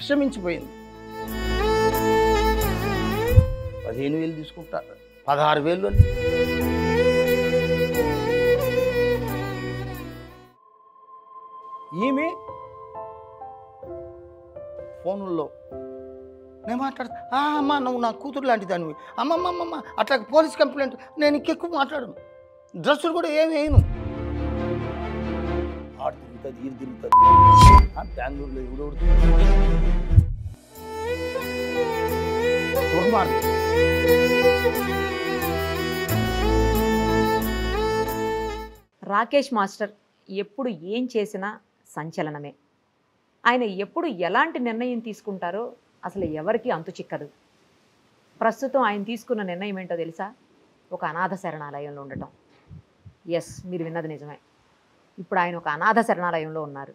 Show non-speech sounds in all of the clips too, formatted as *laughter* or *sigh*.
విశ్రమించిపోయింది పదిహేను వేలు తీసుకుంటా పదహారు వేలు అని ఈమె ఫోన్లో నేను మాట్లాడుతా అమ్మ నువ్వు నా కూతురు లాంటి దానివి అమ్మమ్మమ్మమ్మ అట్లా పోలీస్ కంప్లైంట్ నేను ఇంకెక్కువ మాట్లాడను డ్రెస్సులు కూడా ఏమి వేయను తిరుగుతుంది ఇది తిరుగుతుంది బెంగళూరులో ఎవడు రాకేష్ మాస్టర్ ఎప్పుడు ఏం చేసినా సంచలనమే ఆయన ఎప్పుడు ఎలాంటి నిర్ణయం తీసుకుంటారో అసలు ఎవరికి అంతు చిక్కదు ప్రస్తుతం ఆయన తీసుకున్న నిర్ణయం ఏంటో తెలుసా ఒక అనాథ శరణాలయంలో ఉండటం ఎస్ మీరు విన్నది నిజమే ఇప్పుడు ఆయన ఒక అనాథ శరణాలయంలో ఉన్నారు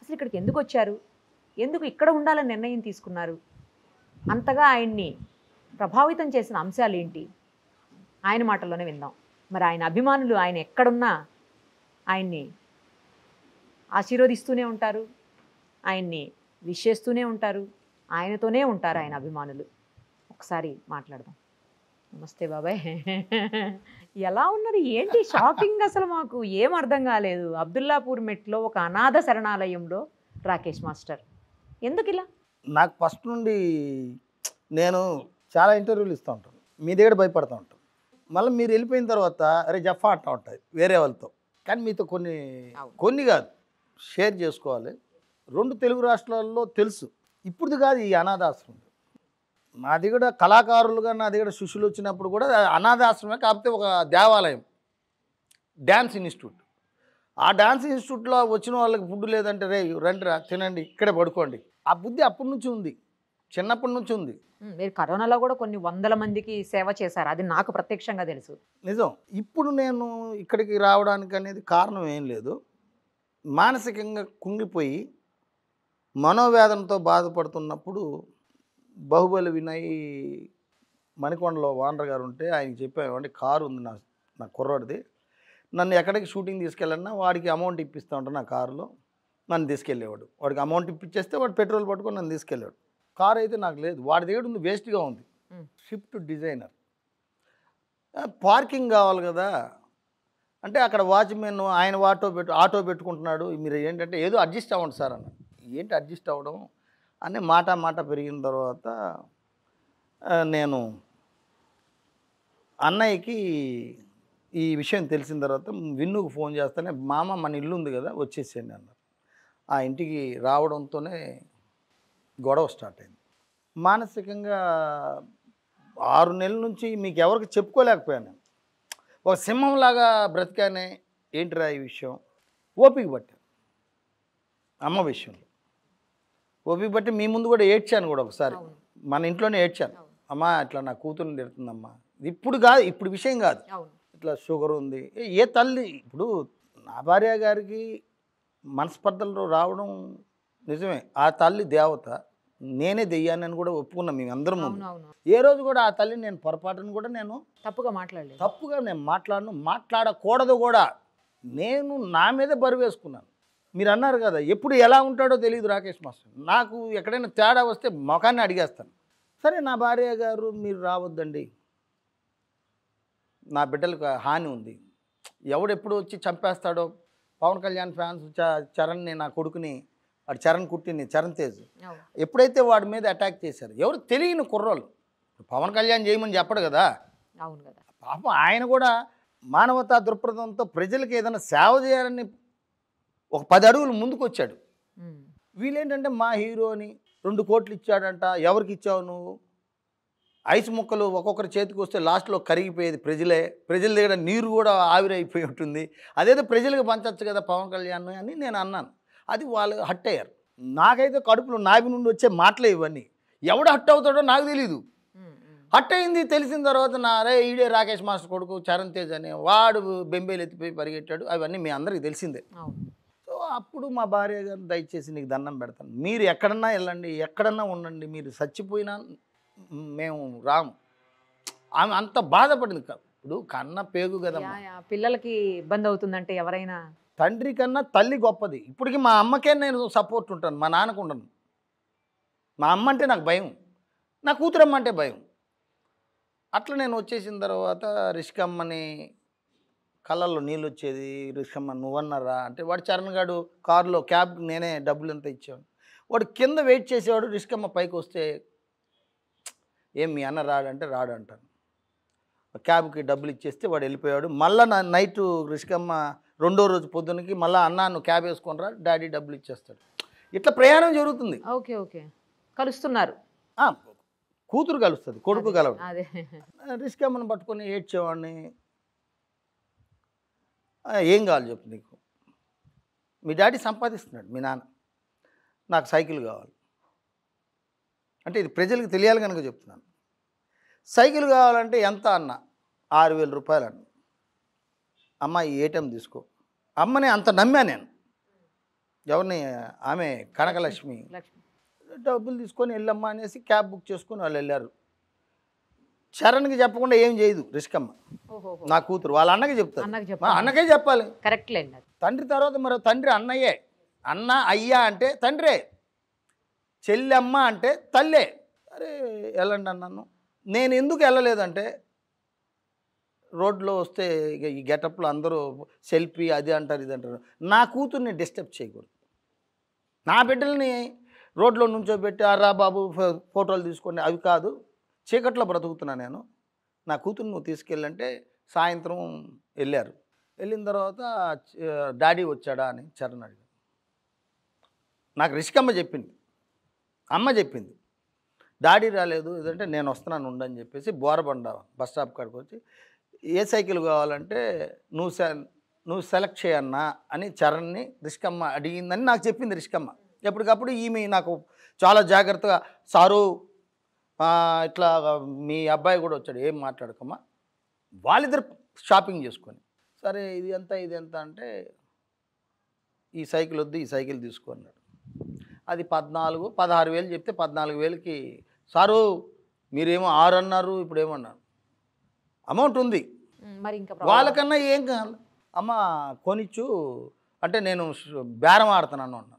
అసలు ఇక్కడికి ఎందుకు వచ్చారు ఎందుకు ఇక్కడ ఉండాలని నిర్ణయం తీసుకున్నారు అంతగా ఆయన్ని ప్రభావితం చేసిన అంశాలు ఏంటి ఆయన మాటల్లోనే విందాం మరి ఆయన అభిమానులు ఆయన ఎక్కడున్నా ఆయన్ని ఆశీర్వదిస్తూనే ఉంటారు ఆయన్ని విషేస్తూనే ఉంటారు ఆయనతోనే ఉంటారు ఆయన అభిమానులు ఒకసారి మాట్లాడదాం నమస్తే బాబాయ్ ఎలా ఉన్నారు ఏంటి షాకింగ్ అసలు మాకు ఏం అర్థం కాలేదు అబ్దుల్లాపూర్ మెట్లో ఒక అనాథ శరణాలయంలో రాకేష్ మాస్టర్ ఎందుకు ఇలా నాకు ఫస్ట్ నుండి నేను చాలా ఇంటర్వ్యూలు ఇస్తూ ఉంటాను మీ దగ్గర భయపడుతూ ఉంటాను మళ్ళీ మీరు వెళ్ళిపోయిన తర్వాత అరే జఫా అంటూ ఉంటుంది వేరే వాళ్ళతో కానీ మీతో కొన్ని కొన్ని కాదు షేర్ చేసుకోవాలి రెండు తెలుగు రాష్ట్రాల్లో తెలుసు ఇప్పుడు కాదు ఈ అనాథాశ్రమం నా దగ్గర కళాకారులుగా నా దగ్గర శిష్యులు వచ్చినప్పుడు కూడా అనాథాశ్రమే కాకపోతే ఒక దేవాలయం డ్యాన్స్ ఇన్స్టిట్యూట్ ఆ డ్యాన్స్ ఇన్స్టిట్యూట్లో వచ్చిన వాళ్ళకి ఫుడ్ లేదంటే రే రండి రా తినండి ఇక్కడే పడుకోండి ఆ బుద్ధి అప్పటి నుంచి ఉంది చిన్నప్పటి నుంచి ఉంది మీరు కరోనాలో కూడా కొన్ని వందల మందికి సేవ చేశారు అది నాకు ప్రత్యక్షంగా తెలుసు నిజం ఇప్పుడు నేను ఇక్కడికి రావడానికి అనేది కారణం ఏం లేదు మానసికంగా కుంగిపోయి మనోవేదనతో బాధపడుతున్నప్పుడు బాహుబలి వినయ్ మణికొండలో వానర్ గారు ఉంటే ఆయన చెప్పామండి కారు ఉంది నా నా కుర్రాడిది నన్ను ఎక్కడికి షూటింగ్ తీసుకెళ్ళన్నా వాడికి అమౌంట్ ఇప్పిస్తూ ఉంటాను నా కారులో నన్ను తీసుకెళ్ళేవాడు వాడికి అమౌంట్ ఇప్పించేస్తే వాడు పెట్రోల్ పట్టుకొని నన్ను తీసుకెళ్ళాడు కార్ అయితే నాకు లేదు వాడి దగ్గర ఉంది వేస్ట్గా ఉంది షిఫ్ట్ డిజైనర్ పార్కింగ్ కావాలి కదా అంటే అక్కడ వాచ్మెన్ ఆయన ఆటో పెట్టు ఆటో పెట్టుకుంటున్నాడు మీరు ఏంటంటే ఏదో అడ్జస్ట్ అవ్వండి సార్ అన్న ఏంటి అడ్జస్ట్ అవ్వడం అని మాట మాట పెరిగిన తర్వాత నేను అన్నయ్యకి ఈ విషయం తెలిసిన తర్వాత విన్నుకు ఫోన్ చేస్తానే మామ మన ఇల్లు ఉంది కదా వచ్చేసేయండి అన్నారు ఆ ఇంటికి రావడంతోనే గొడవ స్టార్ట్ అయింది మానసికంగా ఆరు నెలల నుంచి మీకు ఎవరికి చెప్పుకోలేకపోయాను ఒక సింహంలాగా బ్రతికానే ఏంటిరా ఈ విషయం ఓపిక పట్టాను అమ్మ విషయంలో ఓపిక పట్టి మీ ముందు కూడా ఏడ్చాను కూడా ఒకసారి మన ఇంట్లోనే ఏడ్చాను అమ్మ ఇట్లా నా కూతురుని తిడుతుందమ్మా ఇప్పుడు కాదు ఇప్పుడు విషయం కాదు ఇట్లా షుగర్ ఉంది ఏ తల్లి ఇప్పుడు నా భార్య గారికి మనస్పర్ధలు రావడం నిజమే ఆ తల్లి దేవత నేనే దెయ్యాన్ని కూడా ఒప్పుకున్నాం మేము అందరం ఏ రోజు కూడా ఆ తల్లిని నేను పొరపాటును కూడా నేను తప్పుగా మాట్లాడలేదు తప్పుగా నేను మాట్లాడను మాట్లాడకూడదు కూడా నేను నా మీద బరువేసుకున్నాను మీరు అన్నారు కదా ఎప్పుడు ఎలా ఉంటాడో తెలియదు రాకేష్ మాస్టర్ నాకు ఎక్కడైనా తేడా వస్తే మొఖాన్ని అడిగేస్తాను సరే నా భార్య గారు మీరు రావద్దండి నా బిడ్డలకు హాని ఉంది ఎవడెప్పుడు వచ్చి చంపేస్తాడో పవన్ కళ్యాణ్ ఫ్యాన్స్ చరణ్ని నా కొడుకుని వాడు చరణ్ కుట్టింది చరణ్ తేజ్ ఎప్పుడైతే వాడి మీద అటాక్ చేశారు ఎవరు తెలియని కుర్రోళ్ళు పవన్ కళ్యాణ్ చేయమని చెప్పడు కదా అవును కదా పాపం ఆయన కూడా మానవతా దృక్పథంతో ప్రజలకు ఏదైనా సేవ చేయాలని ఒక పది అడుగులు ముందుకు వచ్చాడు వీళ్ళేంటంటే మా హీరో అని రెండు కోట్లు ఇచ్చాడంట ఎవరికి ఇచ్చావు నువ్వు ఐస్ ముక్కలు ఒక్కొక్కరి చేతికి వస్తే లాస్ట్లో కరిగిపోయేది ప్రజలే ప్రజల దగ్గర నీరు కూడా ఆవిరైపోయి ఉంటుంది అదేదో ప్రజలకు పంచవచ్చు కదా పవన్ కళ్యాణ్ అని నేను అన్నాను అది వాళ్ళు హట్ అయ్యారు నాకైతే కడుపులో నాభి నుండి వచ్చే మాటలే ఇవన్నీ ఎవడు హట్ అవుతాడో నాకు తెలీదు హట్ అయింది తెలిసిన తర్వాత నా అరే ఈడే రాకేష్ మాస్టర్ కొడుకు చరణ్ తేజ్ అనే వాడు బెంబేలు ఎత్తిపోయి పరిగెట్టాడు అవన్నీ మీ అందరికీ తెలిసిందే సో అప్పుడు మా భార్య గారు దయచేసి నీకు దండం పెడతాను మీరు ఎక్కడన్నా వెళ్ళండి ఎక్కడన్నా ఉండండి మీరు చచ్చిపోయినా మేము రాము ఆమె అంత బాధపడింది ఇప్పుడు కన్న పేగు కదా పిల్లలకి ఇబ్బంది అవుతుందంటే ఎవరైనా తండ్రి కన్నా తల్లి గొప్పది ఇప్పటికి మా అమ్మకే నేను సపోర్ట్ ఉంటాను మా నాన్నకు ఉండను మా అమ్మ అంటే నాకు భయం నా కూతురమ్మ అంటే భయం అట్లా నేను వచ్చేసిన తర్వాత రిష్కమ్మని కళ్ళల్లో నీళ్ళు వచ్చేది రిషికమ్మ నువ్వన్నారా అంటే వాడు చరణ్ గారు కారులో క్యాబ్ నేనే డబ్బులు ఎంత ఇచ్చాను వాడు కింద వెయిట్ చేసేవాడు రిష్కమ్మ పైకి వస్తే ఏం మీ అన్న రాడంటే రాడు అంటాను క్యాబ్కి డబ్బులు ఇచ్చేస్తే వాడు వెళ్ళిపోయాడు మళ్ళీ నైటు నైట్ రెండో రోజు పొద్దున్నకి మళ్ళీ అన్న నువ్వు క్యాబ్ వేసుకుని రా డాడీ డబ్బులు ఇచ్చేస్తాడు ఇట్లా ప్రయాణం జరుగుతుంది ఓకే ఓకే కలుస్తున్నారు కూతురు కలుస్తుంది కొడుకు కలవదు రిస్క్ ఏమని పట్టుకొని ఏడ్చేవాడిని ఏం కావాలి చెప్పు నీకు మీ డాడీ సంపాదిస్తున్నాడు మీ నాన్న నాకు సైకిల్ కావాలి అంటే ఇది ప్రజలకు తెలియాలి కనుక చెప్తున్నాను సైకిల్ కావాలంటే ఎంత అన్న ఆరు వేల రూపాయలు అన్న అమ్మ ఈ ఏటీఎం తీసుకో అమ్మని అంత నమ్మా నేను ఎవరిని ఆమె కనకలక్ష్మి డబ్బులు తీసుకొని వెళ్ళమ్మా అనేసి క్యాబ్ బుక్ చేసుకొని వాళ్ళు వెళ్ళారు చరణ్కి చెప్పకుండా ఏం చేయదు రిస్క్ నా కూతురు వాళ్ళ అన్నకి చెప్తాను అన్నకే చెప్పాలి కరెక్ట్లే తండ్రి తర్వాత మరి తండ్రి అన్నయ్యే అన్న అయ్యా అంటే తండ్రే చెల్లెమ్మ అంటే తల్లే అరే వెళ్ళండి అన్నాను నేను ఎందుకు వెళ్ళలేదంటే రోడ్లో వస్తే ఈ గెటప్లో అందరూ సెల్ఫీ అది అంటారు ఇది అంటారు నా కూతుర్ని డిస్టర్బ్ చేయకూడదు నా బిడ్డల్ని రోడ్లో పెట్టి అర్రా బాబు ఫోటోలు తీసుకొని అవి కాదు చీకట్లో బ్రతుకుతున్నా నేను నా కూతుర్ని నువ్వు తీసుకెళ్ళంటే సాయంత్రం వెళ్ళారు వెళ్ళిన తర్వాత డాడీ వచ్చాడా అని చరణ్ అడిగాడు నాకు రిషికమ్మ చెప్పింది అమ్మ చెప్పింది డాడీ రాలేదు ఏదంటే నేను వస్తున్నాను ఉండని చెప్పేసి బోరబండ బస్ స్టాప్ కాడికి వచ్చి ఏ సైకిల్ కావాలంటే నువ్వు సె నువ్వు సెలెక్ట్ చేయన్నా అని చరణ్ని రిష్కమ్మ అడిగిందని నాకు చెప్పింది రిష్కమ్మ ఎప్పటికప్పుడు ఈమె నాకు చాలా జాగ్రత్తగా సారు ఇట్లా మీ అబ్బాయి కూడా వచ్చాడు ఏం మాట్లాడుకోమ్మా వాళ్ళిద్దరు షాపింగ్ చేసుకొని సరే ఇది ఎంత ఇది ఎంత అంటే ఈ సైకిల్ వద్దు ఈ సైకిల్ తీసుకున్నాడు అది పద్నాలుగు పదహారు వేలు చెప్తే పద్నాలుగు వేలకి సారు మీరేమో ఆరు అన్నారు ఇప్పుడు ఏమన్నారు అమౌంట్ ఉంది వాళ్ళకన్నా ఏం కాదు అమ్మ కొనిచ్చు అంటే నేను బేరం ఆడుతున్నాను అన్నాను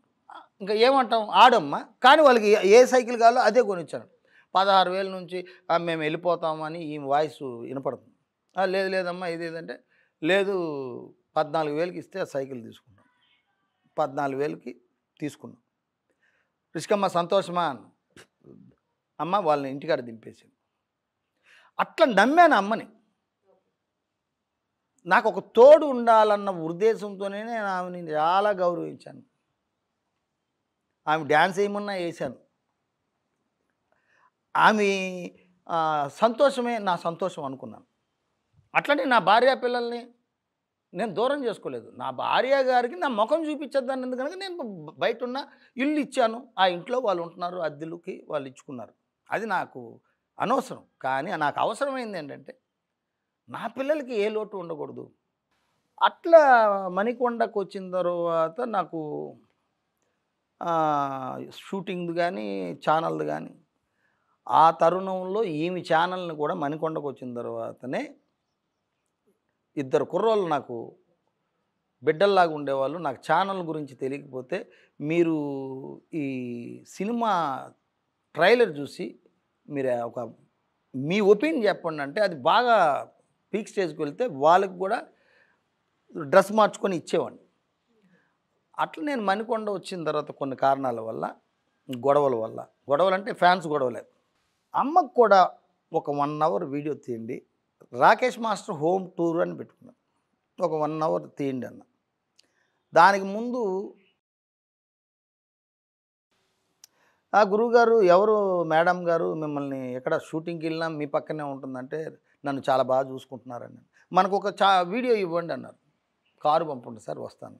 ఇంకా ఏమంటాం ఆడమ్మా కానీ వాళ్ళకి ఏ సైకిల్ కావాలో అదే కొనిచ్చాను పదహారు వేల నుంచి మేము వెళ్ళిపోతామని ఈ వాయిస్ వినపడుతుంది లేదు లేదమ్మా ఇది ఏదంటే లేదు పద్నాలుగు వేలకి ఇస్తే ఆ సైకిల్ తీసుకున్నాం పద్నాలుగు వేలకి తీసుకున్నాం రిషికమ్మ సంతోషమా అమ్మ వాళ్ళని ఇంటికాడ దింపేసి అట్లా నమ్మాను అమ్మని నాకు ఒక తోడు ఉండాలన్న ఉద్దేశంతోనే నేను ఆమెని చాలా గౌరవించాను ఆమె డ్యాన్స్ వేయమన్నా వేశాను ఆమె సంతోషమే నా సంతోషం అనుకున్నాను అట్లనే నా భార్య పిల్లల్ని నేను దూరం చేసుకోలేదు నా భార్య గారికి నా ముఖం చూపించద్దాన్ని ఎందుకనగా నేను బయట ఉన్న ఇల్లు ఇచ్చాను ఆ ఇంట్లో వాళ్ళు ఉంటున్నారు అద్దెలుకి వాళ్ళు ఇచ్చుకున్నారు అది నాకు అనవసరం కానీ నాకు అవసరమైంది ఏంటంటే నా పిల్లలకి ఏ లోటు ఉండకూడదు అట్లా మణికొండకు వచ్చిన తర్వాత నాకు షూటింగ్ది కానీ ఛానల్ది కానీ ఆ తరుణంలో ఏమి ఛానల్ని కూడా మణికొండకు వచ్చిన తర్వాతనే ఇద్దరు కుర్రోళ్ళు నాకు బిడ్డల్లాగా ఉండేవాళ్ళు నాకు ఛానల్ గురించి తెలియకపోతే మీరు ఈ సినిమా ట్రైలర్ చూసి మీరు ఒక మీ ఒపీనియన్ చెప్పండి అంటే అది బాగా పీక్ స్టేజ్కి వెళ్తే వాళ్ళకి కూడా డ్రెస్ మార్చుకొని ఇచ్చేవాడిని అట్లా నేను మణికొండ వచ్చిన తర్వాత కొన్ని కారణాల వల్ల గొడవల వల్ల గొడవలు అంటే ఫ్యాన్స్ గొడవలే అమ్మకు కూడా ఒక వన్ అవర్ వీడియో తీయండి రాకేష్ మాస్టర్ హోమ్ టూర్ అని పెట్టుకున్నాను ఒక వన్ అవర్ తీయండి అన్న దానికి ముందు ఆ గురువుగారు ఎవరు మేడం గారు మిమ్మల్ని ఎక్కడ షూటింగ్కి వెళ్ళినా మీ పక్కనే ఉంటుందంటే నన్ను చాలా బాగా చూసుకుంటున్నారని మనకు ఒక చా వీడియో ఇవ్వండి అన్నారు కారు పంపండి సార్ వస్తాను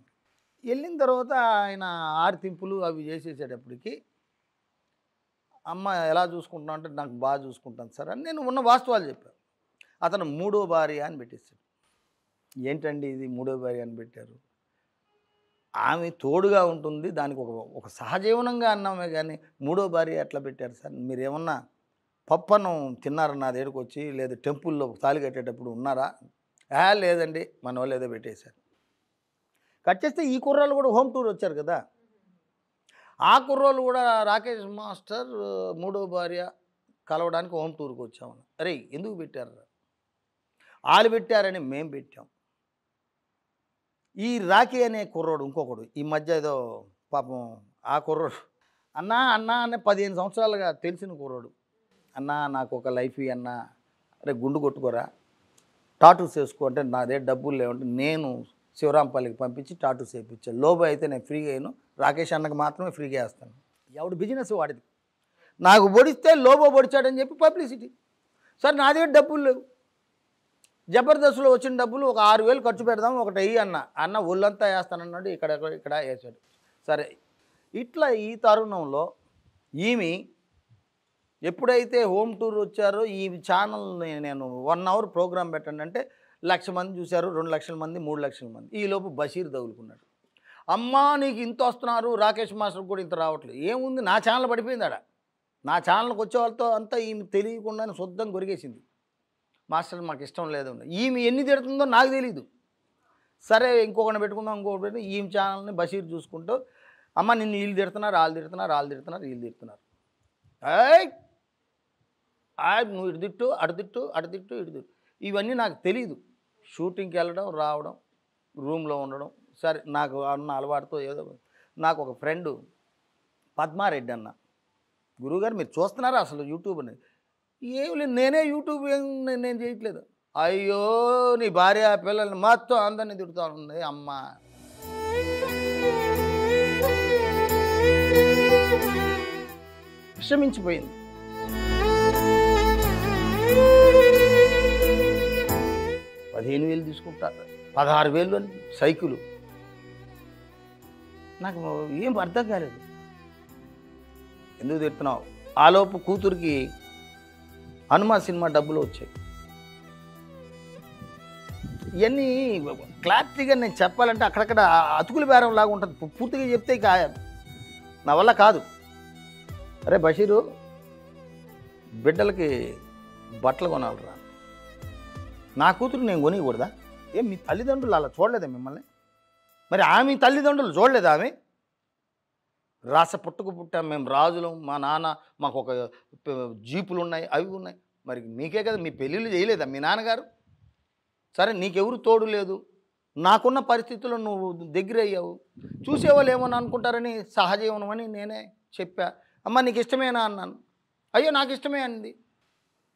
వెళ్ళిన తర్వాత ఆయన ఆర్తింపులు అవి చేసేసేటప్పటికి అమ్మ ఎలా చూసుకుంటున్నా అంటే నాకు బాగా చూసుకుంటాను సార్ అని నేను ఉన్న వాస్తవాలు చెప్పాను అతను మూడో భార్య అని పెట్టేశాడు ఏంటండి ఇది మూడో భార్య అని పెట్టారు ఆమె తోడుగా ఉంటుంది దానికి ఒక ఒక సహజీవనంగా అన్నామే కానీ మూడో భార్య ఎట్లా పెట్టారు సార్ మీరేమన్నా పప్పను తిన్నారు నా దగ్గరకు వచ్చి లేదా టెంపుల్లో తాళి కట్టేటప్పుడు ఉన్నారా ఆ లేదండి మన వాళ్ళు ఏదో పెట్టేశారు కట్ చేస్తే ఈ కుర్రాళ్ళు కూడా హోమ్ టూర్ వచ్చారు కదా ఆ కుర్రోళ్ళు కూడా రాకేష్ మాస్టర్ మూడో భార్య కలవడానికి హోమ్ టూర్కి వచ్చామని అరే ఎందుకు పెట్టారు వాళ్ళు పెట్టారని మేము పెట్టాం ఈ రాఖీ అనే కుర్రోడు ఇంకొకడు ఈ మధ్య ఏదో పాపం ఆ కుర్రోడు అన్నా అన్నా అనే పదిహేను సంవత్సరాలుగా తెలిసిన కుర్రోడు అన్నా నాకు ఒక లైఫ్ అన్నా అరే గుండు కొట్టుకోరా టాటూస్ వేసుకో అంటే నా దగ్గర డబ్బులు లేవంటే నేను శివరాంపల్లికి పంపించి టాటూస్ వేయించాను లోబో అయితే నేను ఫ్రీగా అయ్యాను రాకేష్ అన్నకు మాత్రమే ఫ్రీగా వేస్తాను ఎవడు బిజినెస్ వాడిది నాకు పొడిస్తే లోబో పొడిచాడని చెప్పి పబ్లిసిటీ సార్ నా దగ్గర డబ్బులు లేవు జబర్దస్త్లో వచ్చిన డబ్బులు ఒక ఆరు వేలు ఖర్చు పెడదాం ఒకటి వెయ్యి అన్న అన్న ఒళ్ళంతా వేస్తానన్నాడు ఇక్కడ ఇక్కడ వేసాడు సరే ఇట్లా ఈ తరుణంలో ఈమె ఎప్పుడైతే హోమ్ టూర్ వచ్చారో ఈ ఛానల్ని నేను వన్ అవర్ ప్రోగ్రామ్ పెట్టండి అంటే లక్ష మంది చూశారు రెండు లక్షల మంది మూడు లక్షల మంది ఈలోపు బషీర్ తగులుకున్నాడు అమ్మా నీకు ఇంత వస్తున్నారు రాకేష్ మాస్టర్ కూడా ఇంత రావట్లేదు ఏముంది నా ఛానల్ పడిపోయింది ఆడ నా ఛానల్కి వచ్చే వాళ్ళతో అంతా ఈమె తెలియకుండానే శుద్ధం కొరిగేసింది మాస్టర్ మాకు ఇష్టం లేదు ఈమె ఎన్ని తిడుతుందో నాకు తెలీదు సరే ఇంకొకటి పెట్టుకుందాం ఇంకొకటి పెట్టి ఈమె ఛానల్ని బషీర్ చూసుకుంటూ అమ్మ నిన్ను వీళ్ళు తిడుతున్నారు వాళ్ళు తిడుతున్నారు వాళ్ళు తిడుతున్నారు వీళ్ళు తిడుతున్నారు నువ్వు ఇటు తిట్టు అటు తిట్టు అటు తిట్టు ఇటు తిట్టు ఇవన్నీ నాకు తెలియదు షూటింగ్కి వెళ్ళడం రావడం రూమ్లో ఉండడం సరే నాకు అన్న అలవాటుతో ఏదో నాకు ఒక ఫ్రెండు పద్మారెడ్డి అన్న గురువుగారు మీరు చూస్తున్నారా అసలు యూట్యూబ్ అనేది ఏం లేదు నేనే యూట్యూబ్ నేను చేయట్లేదు అయ్యో నీ భార్య పిల్లల్ని మాత్రం అందరినీ తిడుతూ ఉంది అమ్మ విషమించిపోయింది పదిహేను వేలు తీసుకుంటారు పదహారు వేలు అని సైకిలు నాకు ఏం అర్థం కాలేదు ఎందుకు తిడుతున్నావు ఆలోపు కూతురికి హనుమా సినిమా డబ్బులు వచ్చాయి ఇవన్నీ క్లారిటీగా నేను చెప్పాలంటే అక్కడక్కడ అతుకులు బేరం లాగా ఉంటుంది పూర్తిగా చెప్తే ఇక నా వల్ల కాదు అరే బషీరు బిడ్డలకి బట్టలు కొనాలరా నా కూతురు నేను కొనియకూడదా ఏం మీ తల్లిదండ్రులు అలా చూడలేదా మిమ్మల్ని మరి ఆమె తల్లిదండ్రులు చూడలేదా ఆమె రాస పుట్టుకు పుట్టాం మేము రాజులు మా నాన్న మాకు ఒక జీపులు ఉన్నాయి అవి ఉన్నాయి మరి మీకే కదా మీ పెళ్ళిళ్ళు చేయలేదా మీ నాన్నగారు సరే నీకెవరు తోడు లేదు నాకున్న పరిస్థితుల్లో నువ్వు దగ్గర అయ్యావు చూసేవాళ్ళు ఏమని అనుకుంటారని సహజీవనమని నేనే చెప్పా అమ్మ నీకు ఇష్టమేనా అన్నాను అయ్యో నాకు ఇష్టమే అంది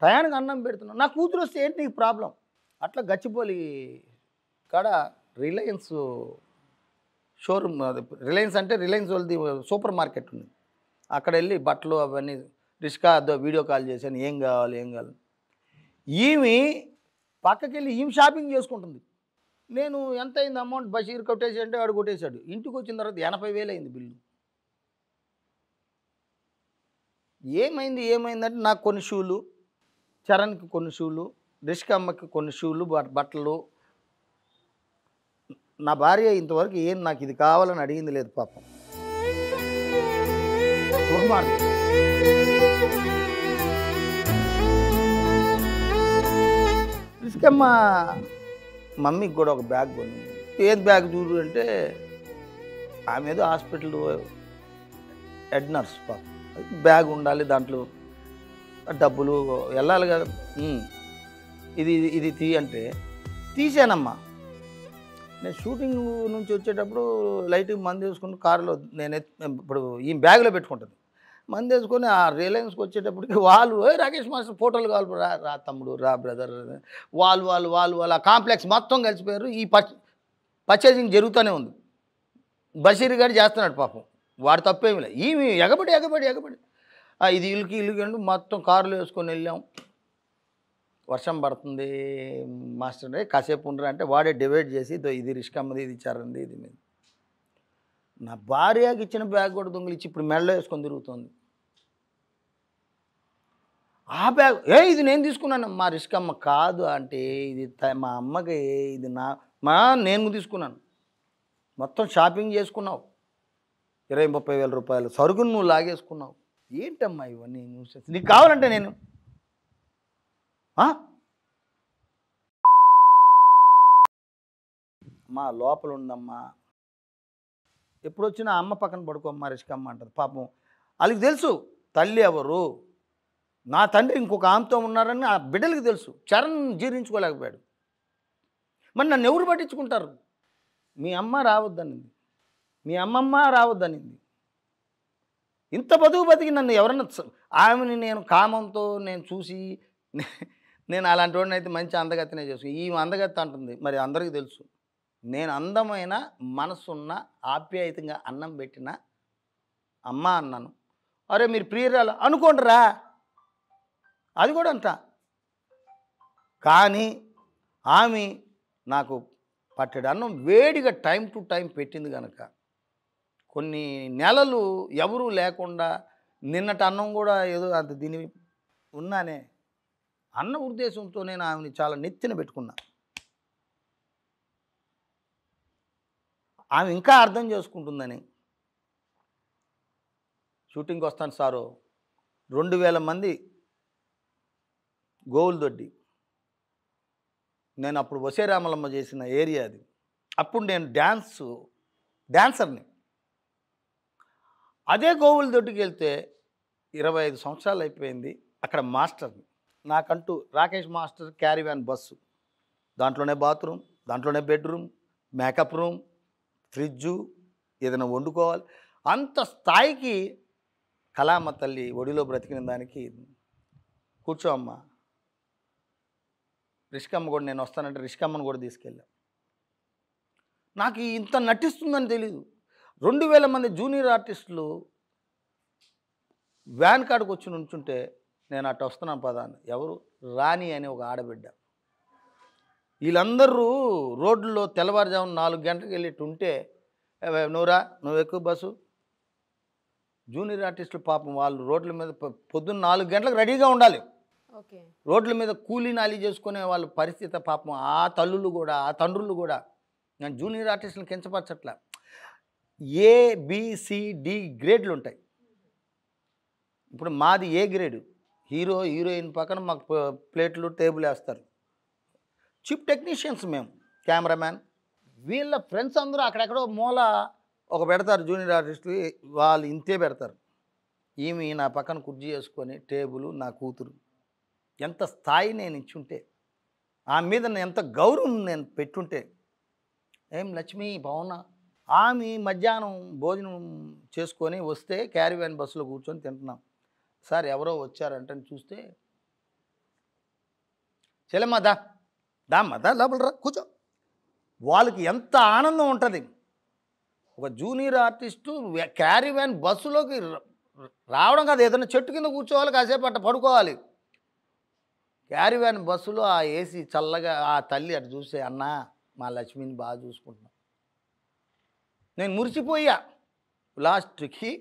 టయానికి అన్నం పెడుతున్నాను నా కూతురు వస్తే ఏంటి నీకు ప్రాబ్లం అట్లా గచ్చిపోలి కాడ రిలయన్స్ షోరూమ్ రిలయన్స్ అంటే రిలయన్స్ వాళ్ళది సూపర్ మార్కెట్ ఉంది అక్కడ వెళ్ళి బట్టలు అవన్నీ రిష్కా అదో వీడియో కాల్ చేశాను ఏం కావాలి ఏం కావాలి ఈమె పక్కకి వెళ్ళి ఈమె షాపింగ్ చేసుకుంటుంది నేను ఎంత అయింది అమౌంట్ బషీర్ కొట్టేసి అంటే వాడు కొట్టేశాడు ఇంటికి వచ్చిన తర్వాత ఎనభై వేలు అయింది బిల్లు ఏమైంది ఏమైందంటే నాకు కొన్ని షూలు చరణ్కి కొన్ని షూలు రిష్క అమ్మకి కొన్ని షూలు బట్టలు నా భార్య ఇంతవరకు ఏం నాకు ఇది కావాలని అడిగింది లేదు పాపం ఇసుకమ్మ మమ్మీకి కూడా ఒక బ్యాగ్ కొనింది ఏది బ్యాగ్ చూడు అంటే ఆమె ఏదో హాస్పిటల్ హెడ్ నర్స్ పాప బ్యాగ్ ఉండాలి దాంట్లో డబ్బులు వెళ్ళాలి కదా ఇది ఇది తీ అంటే తీసానమ్మా నేను షూటింగ్ నుంచి వచ్చేటప్పుడు లైట్ మంది వేసుకుని కారులో నేను ఇప్పుడు ఈ బ్యాగ్లో పెట్టుకుంటాను మంది వేసుకొని ఆ రిలయన్స్కి వచ్చేటప్పటికి వాళ్ళు ఏ రాకేష్ మాస్టర్ ఫోటోలు కావాలి రా రా తమ్ముడు రా బ్రదర్ వాళ్ళు వాళ్ళు వాళ్ళు వాళ్ళు ఆ కాంప్లెక్స్ మొత్తం కలిసిపోయారు ఈ పర్చేజింగ్ జరుగుతూనే ఉంది బషీర్ గారు చేస్తున్నాడు పాపం వాడు తప్పేమి లేదు ఈమె ఎగబడి ఎగబడి ఎగబడి ఇది ఇల్లుకి ఇల్లుకి మొత్తం కారులో వేసుకొని వెళ్ళాం వర్షం పడుతుంది మాస్టర్ కాసేపు ఉండరు అంటే వాడే డివైడ్ చేసి ఇది రిస్క్ అమ్మది ఇది చరంది ఇది మీద నా భార్యకి ఇచ్చిన బ్యాగ్ కూడా దొంగలిచ్చి ఇప్పుడు మెడలో వేసుకొని తిరుగుతుంది ఆ బ్యాగ్ ఏ ఇది నేను తీసుకున్నాను మా రిస్క్ అమ్మ కాదు అంటే ఇది మా అమ్మకి ఇది నా మా నేను తీసుకున్నాను మొత్తం షాపింగ్ చేసుకున్నావు ఇరవై ముప్పై వేల రూపాయలు సరుకును నువ్వు లాగేసుకున్నావు ఏంటమ్మా ఇవన్నీ న్యూస్ నీకు కావాలంటే నేను మా లోపల ఉందమ్మా ఎప్పుడు వచ్చినా అమ్మ పక్కన పడుకోమ్మా రిష్కమ్మ అంటది పాపం వాళ్ళకి తెలుసు తల్లి ఎవరు నా తండ్రి ఇంకొక ఆమెతో ఉన్నారని ఆ బిడ్డలకి తెలుసు చరణ్ జీర్ణించుకోలేకపోయాడు మరి నన్ను ఎవరు పట్టించుకుంటారు మీ అమ్మ రావద్దనింది మీ అమ్మమ్మ రావద్దనింది ఇంత బతుకు బతికి నన్ను ఎవరన్నా ఆమెని నేను కామంతో నేను చూసి నేను అలాంటి వాడిని అయితే మంచి అందగత్తనే చేసుకుని ఈ అందగత్త అంటుంది మరి అందరికీ తెలుసు నేను అందమైన మనసున్న ఆప్యాయతంగా అన్నం పెట్టిన అమ్మ అన్నాను అరే మీరు ప్రియురాలు అనుకోండిరా అది కూడా అంట కానీ ఆమె నాకు పట్టెడు అన్నం వేడిగా టైం టు టైం పెట్టింది కనుక కొన్ని నెలలు ఎవరూ లేకుండా నిన్నటి అన్నం కూడా ఏదో అంత దీని ఉన్నానే అన్న ఉద్దేశంతో నేను ఆమెని చాలా నెత్తిన పెట్టుకున్నా ఆమె ఇంకా అర్థం చేసుకుంటుందని షూటింగ్కి వస్తాను సారు రెండు వేల మంది గోవులు దొడ్డి నేను అప్పుడు వసేరామలమ్మ చేసిన ఏరియా అది అప్పుడు నేను డ్యాన్స్ డ్యాన్సర్ని అదే గోవుల దొడ్డికి వెళ్తే ఇరవై ఐదు సంవత్సరాలు అయిపోయింది అక్కడ మాస్టర్ని నాకంటూ రాకేష్ మాస్టర్ క్యారీవ్యాన్ బస్సు దాంట్లోనే బాత్రూమ్ దాంట్లోనే బెడ్రూమ్ మేకప్ రూమ్ ఫ్రిడ్జు ఏదైనా వండుకోవాలి అంత స్థాయికి కళామ తల్లి ఒడిలో బ్రతికిన దానికి కూర్చో అమ్మ రిష్కమ్మ కూడా నేను వస్తానంటే రిషికమ్మను కూడా తీసుకెళ్ళా నాకు ఇంత నటిస్తుందని తెలీదు రెండు వేల మంది జూనియర్ ఆర్టిస్టులు వ్యాన్ కాడికి వచ్చి నుంచుంటే నేను అటు వస్తున్నాను పదాన్ని ఎవరు రాణి అని ఒక ఆడబిడ్డ వీళ్ళందరూ రోడ్లో తెల్లవారుజామున నాలుగు గంటలకు వెళ్ళేట్టుంటే నువ్వురా నువ్వు ఎక్కువ బస్సు జూనియర్ ఆర్టిస్టులు పాపం వాళ్ళు రోడ్ల మీద పొద్దున్న నాలుగు గంటలకు రెడీగా ఉండాలి రోడ్ల మీద కూలీ నాలి చేసుకునే వాళ్ళ పరిస్థితి పాపం ఆ తల్లులు కూడా ఆ తండ్రులు కూడా నేను జూనియర్ ఆర్టిస్టులు కించపరచట్లా ఏ బిసిడి గ్రేడ్లు ఉంటాయి ఇప్పుడు మాది ఏ గ్రేడు హీరో హీరోయిన్ పక్కన మాకు ప్లేట్లు టేబుల్ వేస్తారు చిప్ టెక్నీషియన్స్ మేము కెమెరామ్యాన్ వీళ్ళ ఫ్రెండ్స్ అందరూ అక్కడెక్కడో మూల ఒక పెడతారు జూనియర్ ఆర్టిస్టులు వాళ్ళు ఇంతే పెడతారు ఈమె నా పక్కన కుర్జీ చేసుకొని టేబుల్ నా కూతురు ఎంత స్థాయి నేను ఇచ్చుంటే ఆమె మీద ఎంత గౌరవం నేను పెట్టుంటే ఏం లక్ష్మి భవన ఆమె మధ్యాహ్నం భోజనం చేసుకొని వస్తే క్యారీవ్యాన్ బస్సులో కూర్చొని తింటున్నాం సార్ ఎవరో వచ్చారంటని చూస్తే చెల్లెమ్మా దా దామ్మా దా లోపల రా కూర్చో వాళ్ళకి ఎంత ఆనందం ఉంటుంది ఒక జూనియర్ ఆర్టిస్టు క్యారీ వ్యాన్ బస్సులోకి రావడం కాదు ఏదైనా చెట్టు కింద కూర్చోవాలి కాసేపు అట్ట పడుకోవాలి క్యారీ వ్యాన్ బస్సులో ఆ ఏసీ చల్లగా ఆ తల్లి అటు చూసే అన్న మా లక్ష్మిని బాగా చూసుకుంటున్నాం నేను మురిసిపోయా లాస్ట్కి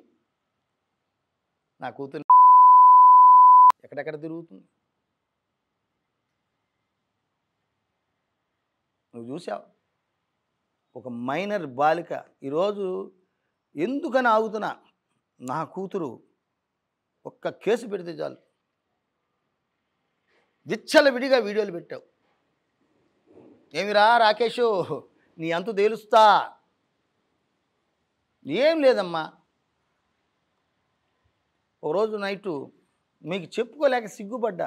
నా కూతురు ఎక్కడెక్కడ తిరుగుతుంది నువ్వు చూసావు ఒక మైనర్ బాలిక ఈరోజు ఎందుకని ఆగుతున్నా నా కూతురు ఒక్క కేసు పెడితే చాలు విచ్చల విడిగా వీడియోలు పెట్టావు ఏమిరా రాకేష్ నీ అంతు తేలుస్తా ఏం లేదమ్మా ఒకరోజు నైటు మీకు చెప్పుకోలేక సిగ్గుపడ్డా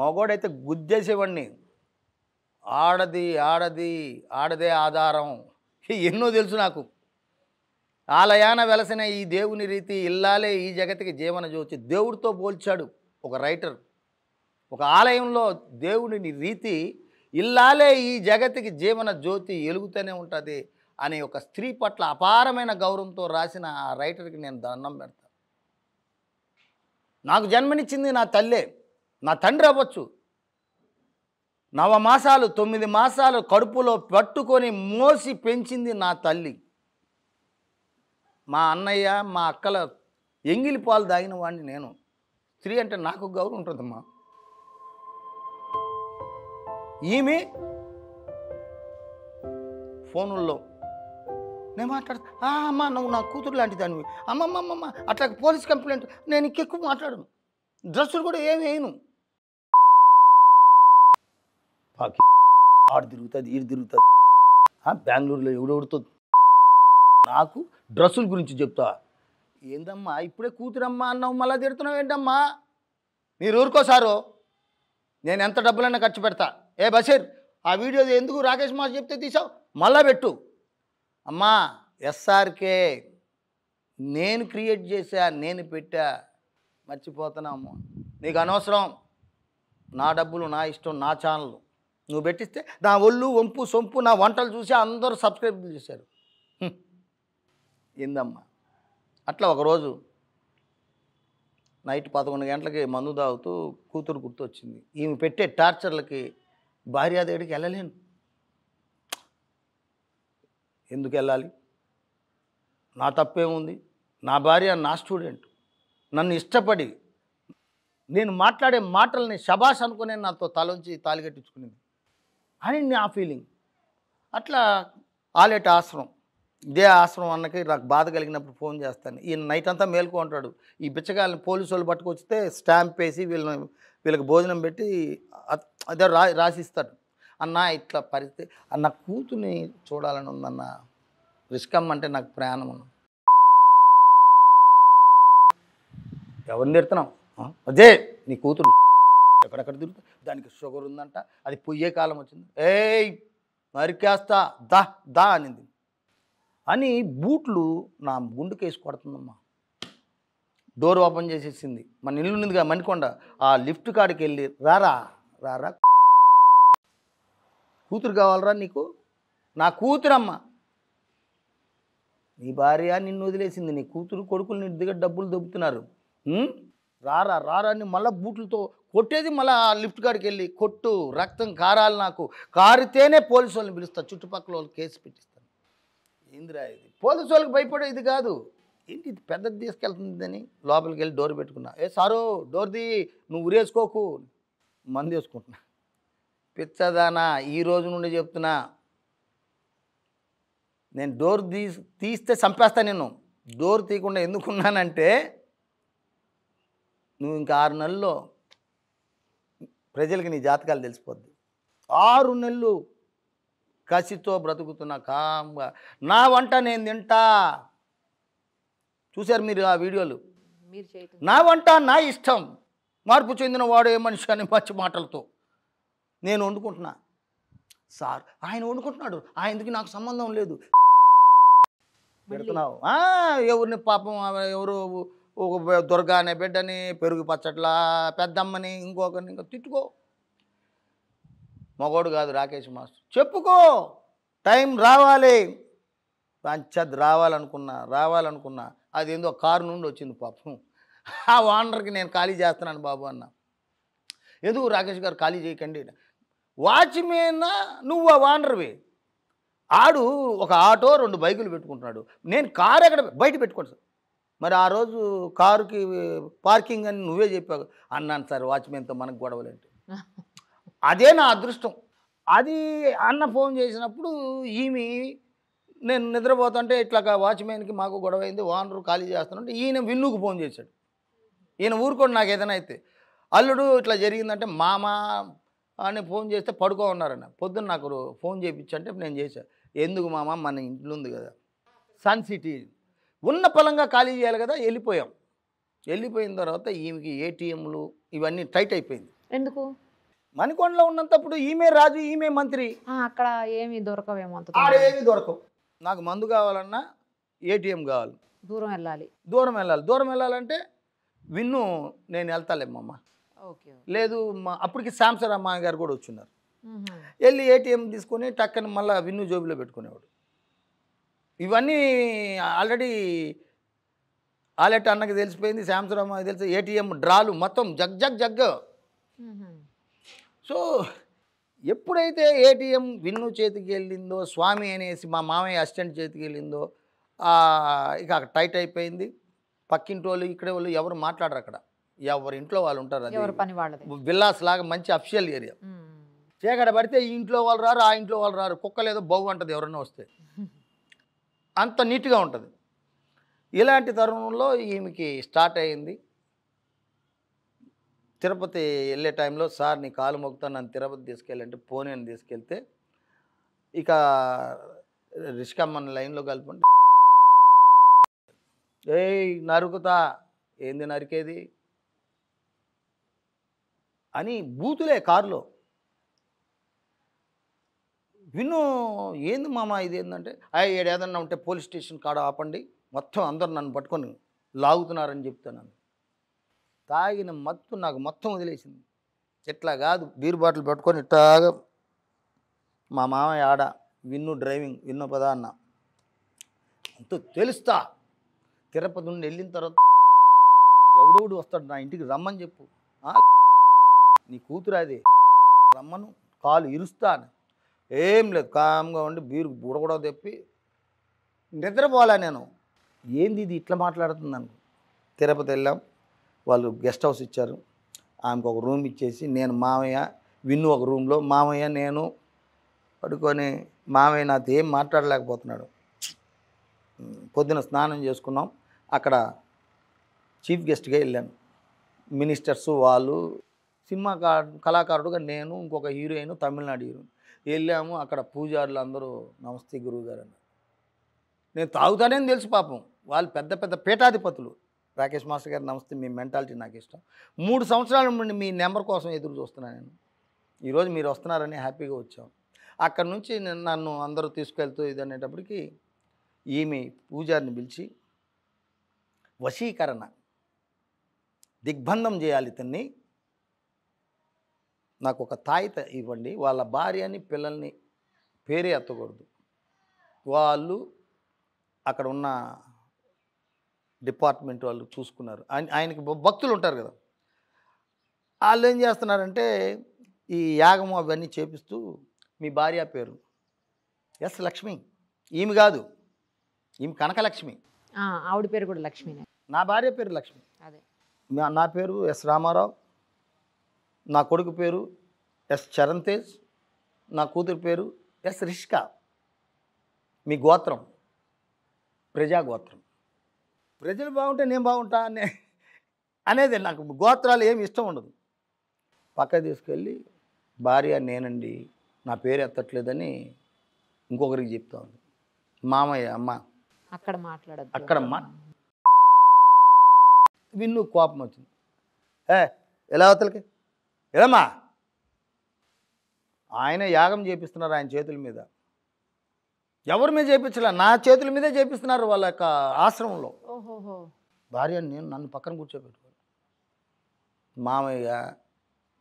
మగోడైతే గుద్దేసేవాడిని ఆడది ఆడది ఆడదే ఆధారం ఎన్నో తెలుసు నాకు ఆలయాన వెలసిన ఈ దేవుని రీతి ఇల్లాలే ఈ జగతికి జీవన జ్యోతి దేవుడితో పోల్చాడు ఒక రైటర్ ఒక ఆలయంలో దేవుడిని రీతి ఇల్లాలే ఈ జగతికి జీవన జ్యోతి ఎలుగుతూనే ఉంటుంది అనే ఒక స్త్రీ పట్ల అపారమైన గౌరవంతో రాసిన ఆ రైటర్కి నేను దండం పెడతాను నాకు జన్మనిచ్చింది నా తల్లే నా తండ్రి అవ్వచ్చు నవమాసాలు తొమ్మిది మాసాలు కడుపులో పట్టుకొని మోసి పెంచింది నా తల్లి మా అన్నయ్య మా అక్కల ఎంగిలి పాలు దాగిన వాడిని నేను స్త్రీ అంటే నాకు గౌరవం ఉంటుందమ్మా ఈమె ఫోనుల్లో నేను మాట్లాడుతా అమ్మ నువ్వు నా కూతురు లాంటి దానివి అమ్మమ్మమ్మమ్మ అట్లా పోలీస్ కంప్లైంట్ నేను ఇంకెక్కువ మాట్లాడను డ్రెస్సులు కూడా ఏమి వేయను ఆడు తిరుగుతుంది ఈడు తిరుగుతుంది బెంగళూరులో ఎవడెవడుతో నాకు డ్రస్సుల గురించి చెప్తా ఏందమ్మా ఇప్పుడే కూతురమ్మా అన్నావు మళ్ళీ తిడుతున్నావు ఏంటమ్మా మీరు ఊరుకోసారు నేను ఎంత డబ్బులైనా ఖర్చు పెడతా ఏ బసేర్ ఆ వీడియో ఎందుకు రాకేష్ మాస్ చెప్తే తీసావు మళ్ళా పెట్టు అమ్మా ఎస్ఆర్కే నేను క్రియేట్ చేశా నేను పెట్టా మర్చిపోతున్నాము నీకు అనవసరం నా డబ్బులు నా ఇష్టం నా ఛానల్ నువ్వు పెట్టిస్తే నా ఒళ్ళు వంపు సొంపు నా వంటలు చూసి అందరూ సబ్స్క్రైబ్ చేశారు ఏందమ్మా అట్లా ఒకరోజు నైట్ పదకొండు గంటలకి మందు తాగుతూ కూతురు గుర్తొచ్చింది ఈమె పెట్టే టార్చర్లకి భార్యాదేడికి వెళ్ళలేను ఎందుకు వెళ్ళాలి నా తప్పేముంది నా భార్య నా స్టూడెంట్ నన్ను ఇష్టపడి నేను మాట్లాడే మాటల్ని శబాష్ అనుకునే నాతో తలంచి తాలిగట్టించుకునేది అని నా ఫీలింగ్ అట్లా ఆలేట ఆశ్రమం ఇదే ఆశ్రమం అన్నకి నాకు బాధ కలిగినప్పుడు ఫోన్ చేస్తాను ఈయన నైట్ అంతా మేల్కుంటాడు ఈ బిచ్చగాళ్ళని పోలీసు వాళ్ళు పట్టుకొచ్చితే స్టాంప్ వేసి వీళ్ళని వీళ్ళకి భోజనం పెట్టి అదే రా రాసిస్తాడు అన్న ఇట్లా పరిస్థితి అన్న కూతుని చూడాలని ఉందన్న రిస్కమ్ అంటే నాకు ప్రయాణం ఎవరిని తిడుతున్నావు అదే నీ కూతురు ఎక్కడెక్కడ తిరుగుతా దానికి షుగర్ ఉందంట అది పొయ్యే కాలం వచ్చింది ఏయ్ నరికేస్తా దా దా అనింది అని బూట్లు నా వేసి కొడుతుందమ్మా డోర్ ఓపెన్ చేసేసింది మన ఇల్లు ఉన్నదిగా మణికొండ ఆ లిఫ్ట్ కాడికి వెళ్ళి రారా రారా కూతురు కావాలరా నీకు నా కూతురమ్మ నీ భార్య నిన్ను వదిలేసింది నీ కూతురు కొడుకులు నీ దగ్గర డబ్బులు దొబ్బుతున్నారు రారా రారా అని మళ్ళీ బూట్లతో కొట్టేది మళ్ళీ ఆ లిఫ్ట్ కాడికి వెళ్ళి కొట్టు రక్తం కారాలి నాకు కారితేనే పోలీసు వాళ్ళని పిలుస్తాను చుట్టుపక్కల వాళ్ళు కేసు పెట్టిస్తాను ఏందిరా ఇది పోలీసు వాళ్ళకి భయపడే ఇది కాదు ఏంటి ఇది పెద్దది తీసుకెళ్తుందని లోపలికి వెళ్ళి డోర్ పెట్టుకున్నా ఏ సారో డోర్ది నువ్వు ఉరేసుకోకు మంది వేసుకుంటున్నా పిచ్చదానా ఈ రోజు నుండి చెప్తున్నా నేను డోర్ తీ తీస్తే చంపేస్తా నిన్ను డోర్ తీయకుండా ఎందుకున్నానంటే నువ్వు ఇంకా ఆరు నెలల్లో ప్రజలకి నీ జాతకాలు తెలిసిపోద్ది ఆరు నెలలు కసితో బ్రతుకుతున్నా కామ్గా నా వంట నేను తింటా చూశారు మీరు ఆ వీడియోలు నా వంట నా ఇష్టం మార్పు చెందిన వాడు ఏ మనిషి అని మంచి మాటలతో నేను వండుకుంటున్నా సార్ ఆయన వండుకుంటున్నాడు ఆయనకి నాకు సంబంధం లేదు పెడుతున్నావు ఎవరిని పాపం ఎవరు ఒక దుర్గా అనే బిడ్డని పెరుగు పచ్చట్ల పెద్దమ్మని ఇంకొకరిని ఇంకా తిట్టుకో మగోడు కాదు రాకేష్ మాస్టర్ చెప్పుకో టైం రావాలి పంచద్ రావాలనుకున్నా రావాలనుకున్నా అది ఏందో కారు నుండి వచ్చింది పాపం ఆ ఓనర్కి నేను ఖాళీ చేస్తున్నాను బాబు అన్న ఎందుకు రాకేష్ గారు ఖాళీ చేయకండి వాచ్మెన్ నువ్వు ఆ వానర్వి ఆడు ఒక ఆటో రెండు బైకులు పెట్టుకుంటున్నాడు నేను కారు ఎక్కడ బయట పెట్టుకుంటాను మరి ఆ రోజు కారుకి పార్కింగ్ అని నువ్వే చెప్పావు అన్నాను సార్ వాచ్మెన్తో మనకు గొడవలేంటి అదే నా అదృష్టం అది అన్న ఫోన్ చేసినప్పుడు ఈమె నేను నిద్రపోతుంటే ఇట్లా వాచ్మెన్కి మాకు గొడవ అయింది ఓనరు ఖాళీ చేస్తానంటే ఈయన విన్నుకు ఫోన్ చేశాడు ఈయన ఊరుకోండి నాకు ఏదైనా అయితే అల్లుడు ఇట్లా జరిగిందంటే మామ అని ఫోన్ చేస్తే పడుకో ఉన్నారన్న పొద్దున్న నాకు ఫోన్ చేయించంటే నేను చేశాను ఎందుకు మామ మన ఇంట్లో ఉంది కదా సన్ సిటీ ఉన్న పలంగా ఖాళీ చేయాలి కదా వెళ్ళిపోయాం వెళ్ళిపోయిన తర్వాత ఈమెకి ఏటీఎంలు ఇవన్నీ టైట్ అయిపోయింది ఎందుకు మణికొండలో ఉన్నంతప్పుడు ఈమె రాజు ఈమె మంత్రి అక్కడ ఏమి దొరకవేమో ఏమి దొరకవు నాకు మందు కావాలన్నా ఏటీఎం కావాలి దూరం వెళ్ళాలి దూరం వెళ్ళాలి దూరం వెళ్ళాలంటే విన్ను నేను వెళ్తాలేమ్మమ్మ లేదు మా అప్పటికి శాంసర్ అమ్మాయి గారు కూడా వచ్చిన్నారు వెళ్ళి ఏటీఎం తీసుకొని టక్కన మళ్ళీ విన్ను జోబిలో పెట్టుకునేవాడు ఇవన్నీ ఆల్రెడీ ఆలెట్ అన్నకి తెలిసిపోయింది శాంసర్ అమ్మాయి తెలిసి ఏటీఎం డ్రాలు మొత్తం జగ్ జగ్ జగ్ సో ఎప్పుడైతే ఏటీఎం విన్ను చేతికి వెళ్ళిందో స్వామి అనేసి మా మామయ్య అసిస్టెంట్ చేతికి వెళ్ళిందో ఇక టైట్ అయిపోయింది పక్కింటి వాళ్ళు ఇక్కడే వాళ్ళు ఎవరు మాట్లాడరు అక్కడ ఎవరి ఇంట్లో వాళ్ళు ఉంటారు అది విల్లాస్ లాగా మంచి అఫిషియల్ ఏరియా చీకట పడితే ఈ ఇంట్లో వాళ్ళు రారు ఆ ఇంట్లో వాళ్ళు రారు కుక్క లేదో బౌ అంటది ఎవరన్నా వస్తే *laughs* అంత నీట్గా ఉంటుంది ఇలాంటి తరుణంలో ఈమెకి స్టార్ట్ అయ్యింది తిరుపతి వెళ్ళే టైంలో సార్ నీ కాలు మొక్కుతా నన్ను తిరుపతి తీసుకెళ్ళంటే పోనీ అని తీసుకెళ్తే ఇక రిష్కమ్మని లైన్లో కలుపుకుంటే ఏ నరుకుతా ఏంది నరికేది అని బూతులే కారులో విన్ను ఏంది మామ ఇది ఏంటంటే ఏడు ఏదన్నా ఉంటే పోలీస్ స్టేషన్ కాడ ఆపండి మొత్తం అందరు నన్ను పట్టుకొని లాగుతున్నారని చెప్తున్నాను తాగిన మత్తు నాకు మొత్తం వదిలేసింది ఎట్లా కాదు బీర్ బాటిల్ పట్టుకొని ఇట్లాగా మా మామ ఆడ విన్ను డ్రైవింగ్ విన్ను పదా అన్న అంత తెలుస్తా తిరుపతి నుండి వెళ్ళిన తర్వాత ఎవడెవడు వస్తాడు నా ఇంటికి రమ్మని చెప్పు నీ కూతురు అది రమ్మను కాలు ఇరుస్తాను ఏం లేదు కామ్గా ఉండి బీరు బుడగొడవ తెప్పి నిద్రపోలే నేను ఏంది ఇది ఇట్లా మాట్లాడుతుంది అనుకో తిరుపతి వెళ్ళాం వాళ్ళు గెస్ట్ హౌస్ ఇచ్చారు ఆమెకు ఒక రూమ్ ఇచ్చేసి నేను మామయ్య విన్ను ఒక రూమ్లో మామయ్య నేను పడుకొని మామయ్య నాతో ఏం మాట్లాడలేకపోతున్నాడు పొద్దున స్నానం చేసుకున్నాం అక్కడ చీఫ్ గెస్ట్గా వెళ్ళాను మినిస్టర్స్ వాళ్ళు సినిమా కళాకారుడుగా నేను ఇంకొక హీరోయిన్ తమిళనాడు హీరోయిన్ వెళ్ళాము అక్కడ పూజారులు అందరూ నమస్తే గురువు గారు అన్నారు నేను తాగుతానే తెలుసు పాపం వాళ్ళు పెద్ద పెద్ద పీఠాధిపతులు రాకేష్ మాస్టర్ గారు నమస్తే మీ మెంటాలిటీ నాకు ఇష్టం మూడు సంవత్సరాల నుండి మీ నెంబర్ కోసం ఎదురు చూస్తున్నాను నేను ఈరోజు మీరు వస్తున్నారని హ్యాపీగా వచ్చాం అక్కడ నుంచి నన్ను అందరూ తీసుకెళ్తూ ఇది అనేటప్పటికి ఈమె పూజారిని పిలిచి వశీకరణ దిగ్బంధం చేయాలి ఇతన్ని నాకు ఒక తాయిత ఇవ్వండి వాళ్ళ భార్యని పిల్లల్ని పేరే ఎత్తకూడదు వాళ్ళు అక్కడ ఉన్న డిపార్ట్మెంట్ వాళ్ళు చూసుకున్నారు ఆయనకి భక్తులు ఉంటారు కదా వాళ్ళు ఏం చేస్తున్నారంటే ఈ యాగం అవన్నీ చేపిస్తూ మీ భార్య పేరు ఎస్ లక్ష్మి ఈమె కాదు ఈమె కనకలక్ష్మి ఆవిడ పేరు కూడా లక్ష్మి నా భార్య పేరు లక్ష్మి అదే నా పేరు ఎస్ రామారావు నా కొడుకు పేరు ఎస్ చరణ్ తేజ్ నా కూతురు పేరు ఎస్ రిష్కా మీ గోత్రం ప్రజాగోత్రం ప్రజలు బాగుంటే నేను బాగుంటా అనే అనేది నాకు గోత్రాలు ఏమి ఇష్టం ఉండదు పక్క తీసుకెళ్ళి భార్య నేనండి నా పేరు ఎత్తట్లేదని ఇంకొకరికి చెప్తా ఉంది మామయ్య అమ్మ అక్కడ మాట్లాడదు అక్కడమ్మా విన్ను కోపం వచ్చింది ఏ ఎలా అవతలకి ఏదమ్మా ఆయన యాగం చేపిస్తున్నారు ఆయన చేతుల మీద ఎవరి మీద చేపించలే నా చేతుల మీదే చేపిస్తున్నారు వాళ్ళ యొక్క ఆశ్రమంలో భార్య నేను నన్ను పక్కన కూర్చోబెట్టుకోను మామయ్య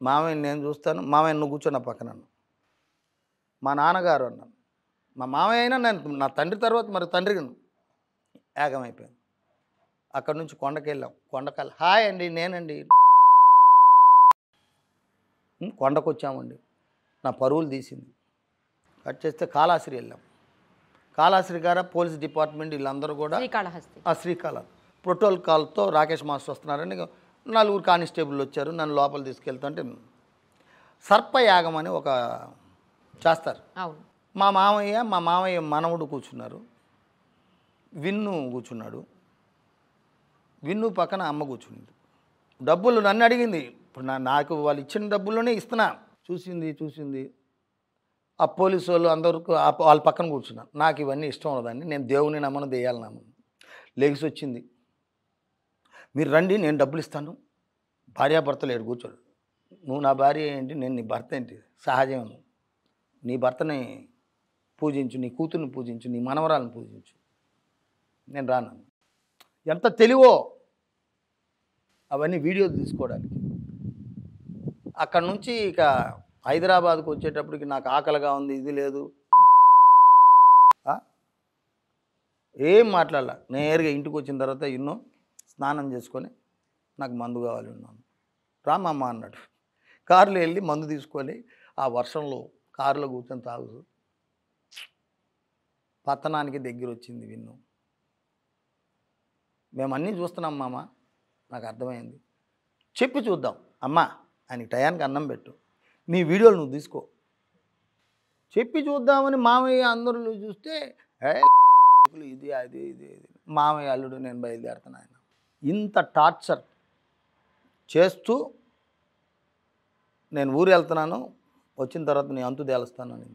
మామయ్య నేను చూస్తాను మామయ్య నువ్వు కూర్చో నా పక్కన మా నాన్నగారు అన్నాను మా మామయ్య అయినా నేను నా తండ్రి తర్వాత మరి తండ్రి యాగం అయిపోయింది అక్కడి నుంచి కొండకెళ్ళాం కొండకల్ హాయ్ అండి నేనండి కొండకు వచ్చామండి నా పరువులు తీసింది కట్ చేస్తే కాళాశ్రీ వెళ్ళాం కాళాశ్రీ గార పోలీస్ డిపార్ట్మెంట్ వీళ్ళందరూ కూడా ఆ శ్రీకాళ ప్రోటోల్ కాల్తో రాకేష్ మాస్టర్ వస్తున్నారని నలుగురు కానిస్టేబుల్ వచ్చారు నన్ను లోపల తీసుకెళ్తుంటే సర్పయాగం అని ఒక చేస్తారు మా మామయ్య మా మామయ్య మనవడు కూర్చున్నారు విన్ను కూర్చున్నాడు విన్ను పక్కన అమ్మ కూర్చుంది డబ్బులు నన్ను అడిగింది ఇప్పుడు నా నాకు వాళ్ళు ఇచ్చిన డబ్బుల్లోనే ఇస్తున్నా చూసింది చూసింది ఆ పోలీసు వాళ్ళు అందరికీ వాళ్ళ పక్కన కూర్చున్నాను నాకు ఇవన్నీ ఇష్టం ఉండదండి నేను దేవుని నమ్మను దేయాలి నమ్మను లెగిసి వచ్చింది మీరు రండి నేను డబ్బులు ఇస్తాను భార్యాభర్త లేడు కూర్చోడు నువ్వు నా భార్య ఏంటి నేను నీ భర్త ఏంటి సహజమే నీ భర్తని పూజించు నీ కూతుర్ని పూజించు నీ మనవరాలను పూజించు నేను రాను ఎంత తెలివో అవన్నీ వీడియోలు తీసుకోవడానికి అక్కడ నుంచి ఇక హైదరాబాద్కు వచ్చేటప్పటికి నాకు ఆకలిగా ఉంది ఇది లేదు ఏం మాట్లాడాల నేరుగా ఇంటికి వచ్చిన తర్వాత ఎన్నో స్నానం చేసుకొని నాకు మందు కావాలి ఉన్నాను రామమ్మ అన్నాడు కారులో వెళ్ళి మందు తీసుకొని ఆ వర్షంలో కారులో కూర్చొని తాగు పతనానికి దగ్గర వచ్చింది విన్ను మేము చూస్తున్నాం మామ నాకు అర్థమైంది చెప్పి చూద్దాం అమ్మా ఆయనకి టయానికి అన్నం పెట్టు నీ వీడియోలు నువ్వు తీసుకో చెప్పి చూద్దామని మామయ్య అందరూ చూస్తే ఇది అది ఇది ఇది మామయ్య అల్లుడు నేను బయలుదేరుతున్నా ఆయన ఇంత టార్చర్ చేస్తూ నేను ఊరు వెళ్తున్నాను వచ్చిన తర్వాత నీ అంతు తేలుస్తాను అని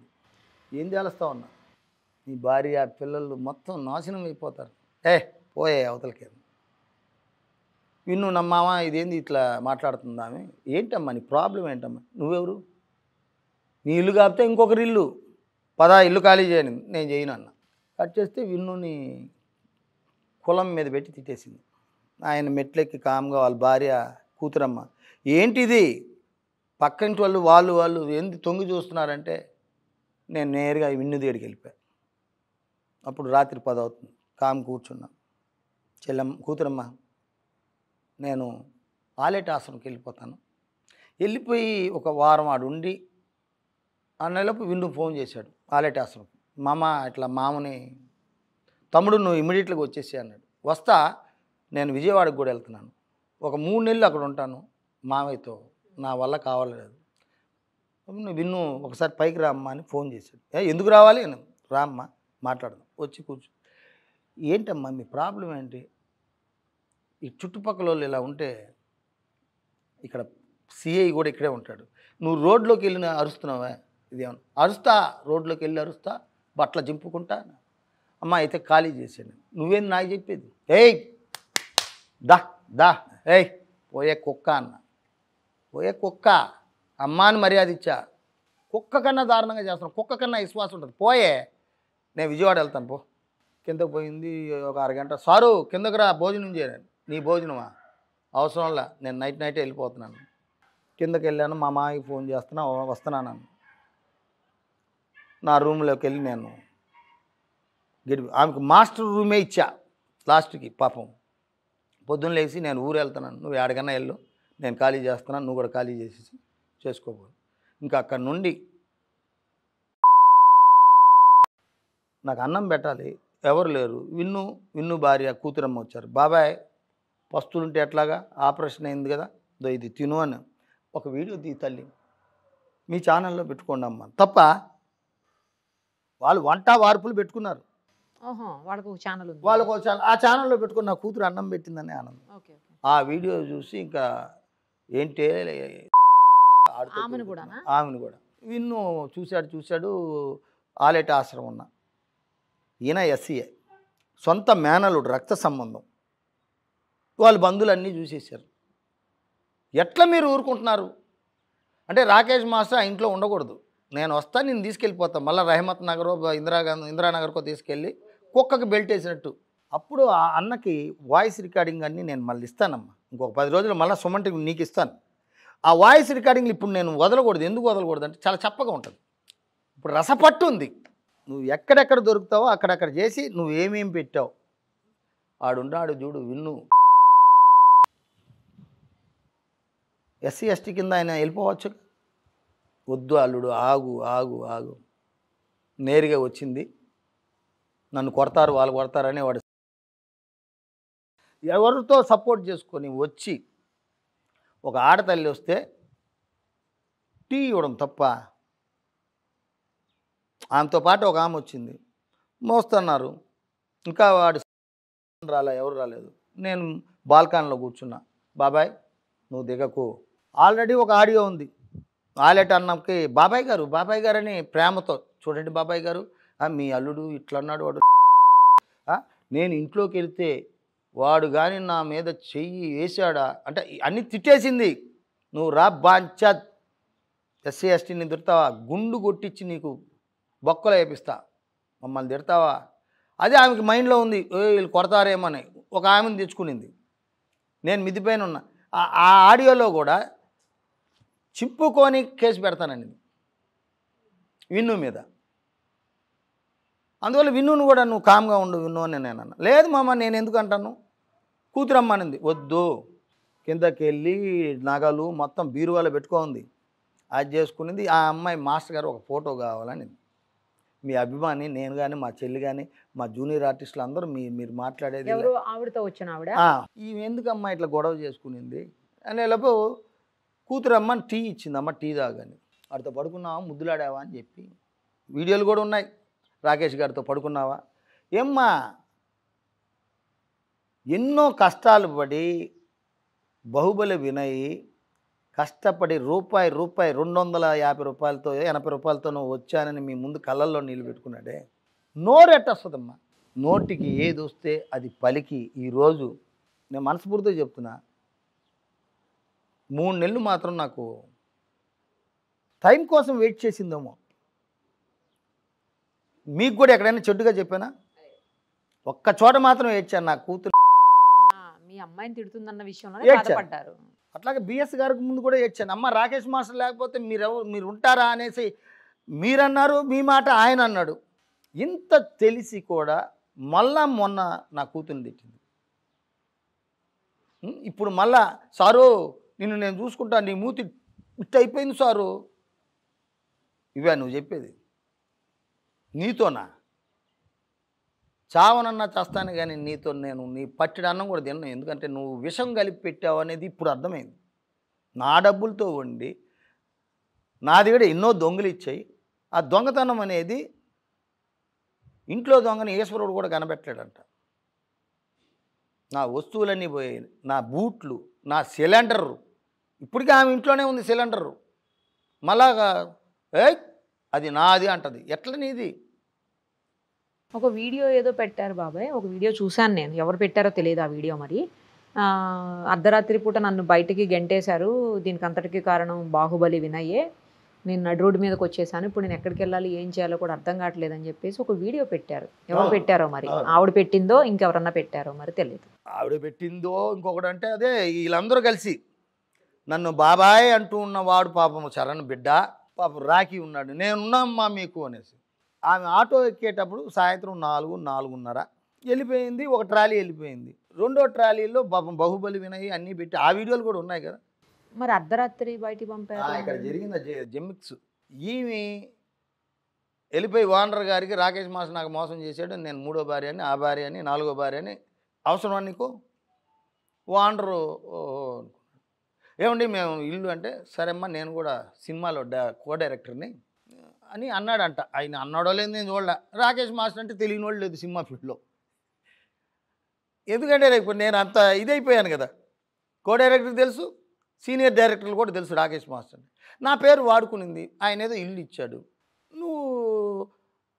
ఏం తేలుస్తావు అన్నా నీ భార్య పిల్లలు మొత్తం నాశనం అయిపోతారు ఏ పోయే అవతలకేమో విన్ను నమ్మావా ఇదేంది ఇట్లా మాట్లాడుతుంది ఆమె ఏంటమ్మా నీ ప్రాబ్లం ఏంటమ్మా నువ్వెవరు నీ ఇల్లు కాపితే ఇంకొకరి ఇల్లు పదా ఇల్లు ఖాళీ చేయను నేను చేయను అన్న కట్ చేస్తే విన్నుని కులం మీద పెట్టి తిట్టేసింది ఆయన మెట్లెక్కి కామ్గా వాళ్ళ భార్య కూతురమ్మ ఏంటిది పక్కింటి వాళ్ళు వాళ్ళు వాళ్ళు ఏంది తొంగి చూస్తున్నారంటే నేను నేరుగా విన్ను దగ్గరికి వెళ్ళిపోయాను అప్పుడు రాత్రి పదవుతుంది కామ్ కూర్చున్నాను చెల్లమ్మ కూతురమ్మ నేను ఆలేట్ ఆశ్రమంకి వెళ్ళిపోతాను వెళ్ళిపోయి ఒక వారం ఆడు ఉండి ఆ నెలపు విండు ఫోన్ చేశాడు ఆలేటి ఆశ్రమం మామ ఇట్లా మామని తమ్ముడు నువ్వు ఇమీడియట్గా వచ్చేసి అన్నాడు వస్తా నేను విజయవాడకు కూడా వెళ్తున్నాను ఒక మూడు నెలలు అక్కడ ఉంటాను మామయ్యతో నా వల్ల నువ్వు విన్ను ఒకసారి పైకి రామ్మా అని ఫోన్ చేశాడు ఎందుకు రావాలి రామ్మా మాట్లాడదాం వచ్చి కూర్చో ఏంటమ్మా మీ ప్రాబ్లం ఏంటి ఈ చుట్టుపక్కల వాళ్ళు ఇలా ఉంటే ఇక్కడ సిఐ కూడా ఇక్కడే ఉంటాడు నువ్వు రోడ్లోకి వెళ్ళిన అరుస్తున్నావా ఇది అరుస్తా రోడ్లోకి వెళ్ళి అరుస్తా బట్టలు చింపుకుంటా అమ్మ అయితే ఖాళీ చేశాను నువ్వేం నాకు చెప్పేది ఏయ్ దా దా ఏయ్ పోయే కుక్క అన్న పోయే కుక్క అమ్మాని అని మర్యాద ఇచ్చా కుక్క కన్నా దారుణంగా చేస్తాను కుక్క కన్నా విశ్వాసం ఉంటుంది పోయే నేను విజయవాడ వెళ్తాను పో కిందకు పోయింది ఒక అరగంట సారు కిందకు రా భోజనం చేయను నీ భోజనమా అవసరంలా నేను నైట్ నైట్ వెళ్ళిపోతున్నాను కిందకి వెళ్ళాను మా మామకి ఫోన్ చేస్తున్నా వస్తున్నాను నా రూమ్లోకి వెళ్ళి నేను గడిపి ఆమెకు మాస్టర్ రూమే ఇచ్చా లాస్ట్కి పాపం పొద్దున్న లేచి నేను ఊరు వెళ్తున్నాను నువ్వు ఎడగన్నా వెళ్ళు నేను ఖాళీ చేస్తున్నాను నువ్వు కూడా ఖాళీ చేసేసి చేసుకోబో ఇంకా అక్కడ నుండి నాకు అన్నం పెట్టాలి ఎవరు లేరు విన్ను విన్ను భార్య కూతురమ్మ వచ్చారు బాబాయ్ ఉంటే ఎట్లాగా ఆపరేషన్ అయింది కదా దో ఇది తిను అని ఒక వీడియో దీ తల్లి మీ ఛానల్లో పెట్టుకోండి అమ్మ తప్ప వాళ్ళు వంట వార్పులు పెట్టుకున్నారు వాళ్ళకు ఆ ఛానల్లో పెట్టుకున్న కూతురు అన్నం పెట్టిందని ఆనందం ఆ వీడియో చూసి ఇంకా ఏంటి ఆమెను కూడా ఆమెను కూడా విన్ను చూశాడు చూశాడు ఆలేట ఆశ్రమం ఉన్న ఈయన ఎస్సీఏ e సొంత మేనలుడు రక్త సంబంధం వాళ్ళు బంధువులు అన్నీ చూసేశారు ఎట్లా మీరు ఊరుకుంటున్నారు అంటే రాకేష్ మాస్టర్ ఆ ఇంట్లో ఉండకూడదు నేను వస్తా నేను తీసుకెళ్ళిపోతాను మళ్ళీ రహమత్ నగర్ ఇందిరాగాంధీ ఇందిరానగర్కో తీసుకెళ్ళి కుక్కకి బెల్ట్ వేసినట్టు అప్పుడు ఆ అన్నకి వాయిస్ రికార్డింగ్ అన్నీ నేను మళ్ళీ ఇస్తానమ్మా ఇంకొక పది రోజులు మళ్ళీ సుమంటి నీకు ఇస్తాను ఆ వాయిస్ రికార్డింగ్లు ఇప్పుడు నేను వదలకూడదు ఎందుకు వదలకూడదు అంటే చాలా చప్పగా ఉంటుంది ఇప్పుడు రసపట్టు ఉంది నువ్వు ఎక్కడెక్కడ దొరుకుతావో అక్కడక్కడ చేసి నువ్వేమేమి పెట్టావు ఆడున్నాడు చూడు విన్ను ఎస్సీ ఎస్టీ కింద ఆయన వెళ్ళిపోవచ్చు వద్దు అల్లుడు ఆగు ఆగు ఆగు నేరుగా వచ్చింది నన్ను కొడతారు వాళ్ళు కొడతారని వాడు ఎవరితో సపోర్ట్ చేసుకొని వచ్చి ఒక ఆడతల్లి వస్తే టీ ఇవ్వడం తప్ప ఆమెతో పాటు ఒక ఆమె వచ్చింది మోస్తున్నారు ఇంకా వాడు రాలే ఎవరు రాలేదు నేను బాల్కాన్లో కూర్చున్నా బాబాయ్ నువ్వు దిగకు ఆల్రెడీ ఒక ఆడియో ఉంది ఆలెట్ అన్నకి బాబాయ్ గారు బాబాయ్ గారు అని ప్రేమతో చూడండి బాబాయ్ గారు మీ అల్లుడు ఇట్లా అన్నాడు వాడు నేను ఇంట్లోకి వెళ్తే వాడు కానీ నా మీద చెయ్యి వేసాడా అంటే అన్ని తిట్టేసింది నువ్వు రా బాంచా ఎస్సీ ఎస్టీని తిడతావా గుండు కొట్టించి నీకు బొక్కలు వేపిస్తా మమ్మల్ని తిడతావా అదే ఆమెకి మైండ్లో ఉంది వీళ్ళు అని ఒక ఆమెను తెచ్చుకునింది నేను మిదిపోయిన ఉన్నా ఆ ఆడియోలో కూడా చింపుకొని కేసు పెడతానండి విన్ను మీద అందువల్ల విన్నును కూడా నువ్వు కామ్గా ఉండు విన్ను అని నేను అన్న లేదు మామ నేను ఎందుకు అంటాను కూతురమ్మనింది వద్దు కిందకి వెళ్ళి నగలు మొత్తం బీరువాలో పెట్టుకోంది అది చేసుకునేది ఆ అమ్మాయి మాస్టర్ గారు ఒక ఫోటో కావాలని మీ అభిమాని నేను కానీ మా చెల్లి కానీ మా జూనియర్ ఆర్టిస్టులు అందరూ మీ మీరు మాట్లాడేది ఆవిడతో వచ్చిన ఆవిడ ఎందుకమ్మా ఇట్లా గొడవ చేసుకునింది అని కూతురు అమ్మ టీ ఇచ్చింది అమ్మ టీ తాగని వాడితో పడుకున్నావా ముద్దులాడావా అని చెప్పి వీడియోలు కూడా ఉన్నాయి రాకేష్ గారితో పడుకున్నావా ఏమ్మా ఎన్నో కష్టాలు పడి బాహుబలి వినయ్ కష్టపడి రూపాయి రూపాయి రెండు వందల యాభై రూపాయలతో ఎనభై రూపాయలతోనో వచ్చానని మీ ముందు కళ్ళల్లో నిలబెట్టుకున్నాడే నోరెట్టొస్తుందమ్మా నోటికి ఏది వస్తే అది పలికి ఈరోజు నేను మనస్ఫూర్తిగా చెప్తున్నా మూడు నెలలు మాత్రం నాకు టైం కోసం వెయిట్ చేసిందేమో మీకు కూడా ఎక్కడైనా చెడ్డుగా చెప్పానా ఒక్క చోట మాత్రం ఏడ్చాను నా కూతురు మీ అమ్మాయిని తిడుతుందన్న విషయంలో ఏడ్చారు అట్లాగే బిఎస్ గారికి ముందు కూడా ఏడ్చాను అమ్మ రాకేష్ మాస్టర్ లేకపోతే ఎవరు మీరు ఉంటారా అనేసి మీరన్నారు మీ మాట ఆయన అన్నాడు ఇంత తెలిసి కూడా మళ్ళా మొన్న నా కూతుర్ని తిట్టింది ఇప్పుడు మళ్ళా సారు నిన్ను నేను చూసుకుంటా నీ మూతి ఇట్ అయిపోయింది సారు ఇవే నువ్వు చెప్పేది నీతోనా చావనన్నా చేస్తాను కానీ నీతో నేను నీ పట్టిడి అన్నం కూడా తిన్నాను ఎందుకంటే నువ్వు విషం కలిపి పెట్టావు అనేది ఇప్పుడు అర్థమైంది నా డబ్బులతో వండి నా దగ్గర ఎన్నో దొంగలు ఇచ్చాయి ఆ దొంగతనం అనేది ఇంట్లో దొంగని ఈశ్వరుడు కూడా కనబెట్టలేడంట నా వస్తువులన్నీ పోయాయి నా బూట్లు నా సిలిండరు ఇప్పటికీ ఆమె ఇంట్లోనే ఉంది సిలిండరు మళ్ళా ఏ అది నాది అంటది ఎట్ల నీది ఒక వీడియో ఏదో పెట్టారు బాబాయ్ ఒక వీడియో చూశాను నేను ఎవరు పెట్టారో తెలియదు ఆ వీడియో మరి అర్ధరాత్రి పూట నన్ను బయటికి గెంటేశారు దీనికి అంతటికి కారణం బాహుబలి వినయ్యే నేను నడు రోడ్డు మీదకి వచ్చేసాను ఇప్పుడు నేను ఎక్కడికి వెళ్ళాలి ఏం చేయాలో కూడా అర్థం కావట్లేదు అని చెప్పేసి ఒక వీడియో పెట్టారు ఎవరు పెట్టారో మరి ఆవిడ పెట్టిందో ఇంకెవరన్నా పెట్టారో మరి తెలియదు ఆవిడ పెట్టిందో ఇంకొకటి అంటే అదే వీళ్ళందరూ కలిసి నన్ను బాబాయ్ అంటూ ఉన్నవాడు పాపం చరణ్ బిడ్డ పాపం రాఖీ ఉన్నాడు నేనున్నామ్మా మీకు అనేసి ఆమె ఆటో ఎక్కేటప్పుడు సాయంత్రం నాలుగు నాలుగున్నర వెళ్ళిపోయింది ఒక ట్రాలీ వెళ్ళిపోయింది రెండో ట్రాలీలో పాపం బాహుబలి వినయి అన్నీ పెట్టి ఆ వీడియోలు కూడా ఉన్నాయి కదా మరి అర్ధరాత్రి బయట పంపారు ఇక్కడ జరిగింది జెమిక్స్ ఈమె వెళ్ళిపోయి ఓనర్ గారికి రాకేష్ మాస్ నాకు మోసం చేశాడు నేను మూడో భార్య అని ఆ భార్య అని నాలుగో భార్య అని అవసరం నీకు ఓనరు ఏమండి మేము ఇల్లు అంటే సరేమ్మా నేను కూడా సినిమాలో డ కో డైరెక్టర్ని అని అన్నాడంట ఆయన అన్నాడో లేదు నేను చూడలే రాకేష్ మాస్టర్ అంటే తెలియని వాళ్ళు లేదు సినిమా ఫీల్డ్లో ఎందుకంటే రేపు నేను అంత ఇదైపోయాను కదా కో డైరెక్టర్ తెలుసు సీనియర్ డైరెక్టర్లు కూడా తెలుసు రాకేష్ మాస్టర్ నా పేరు వాడుకునింది ఆయన ఏదో ఇల్లు ఇచ్చాడు నువ్వు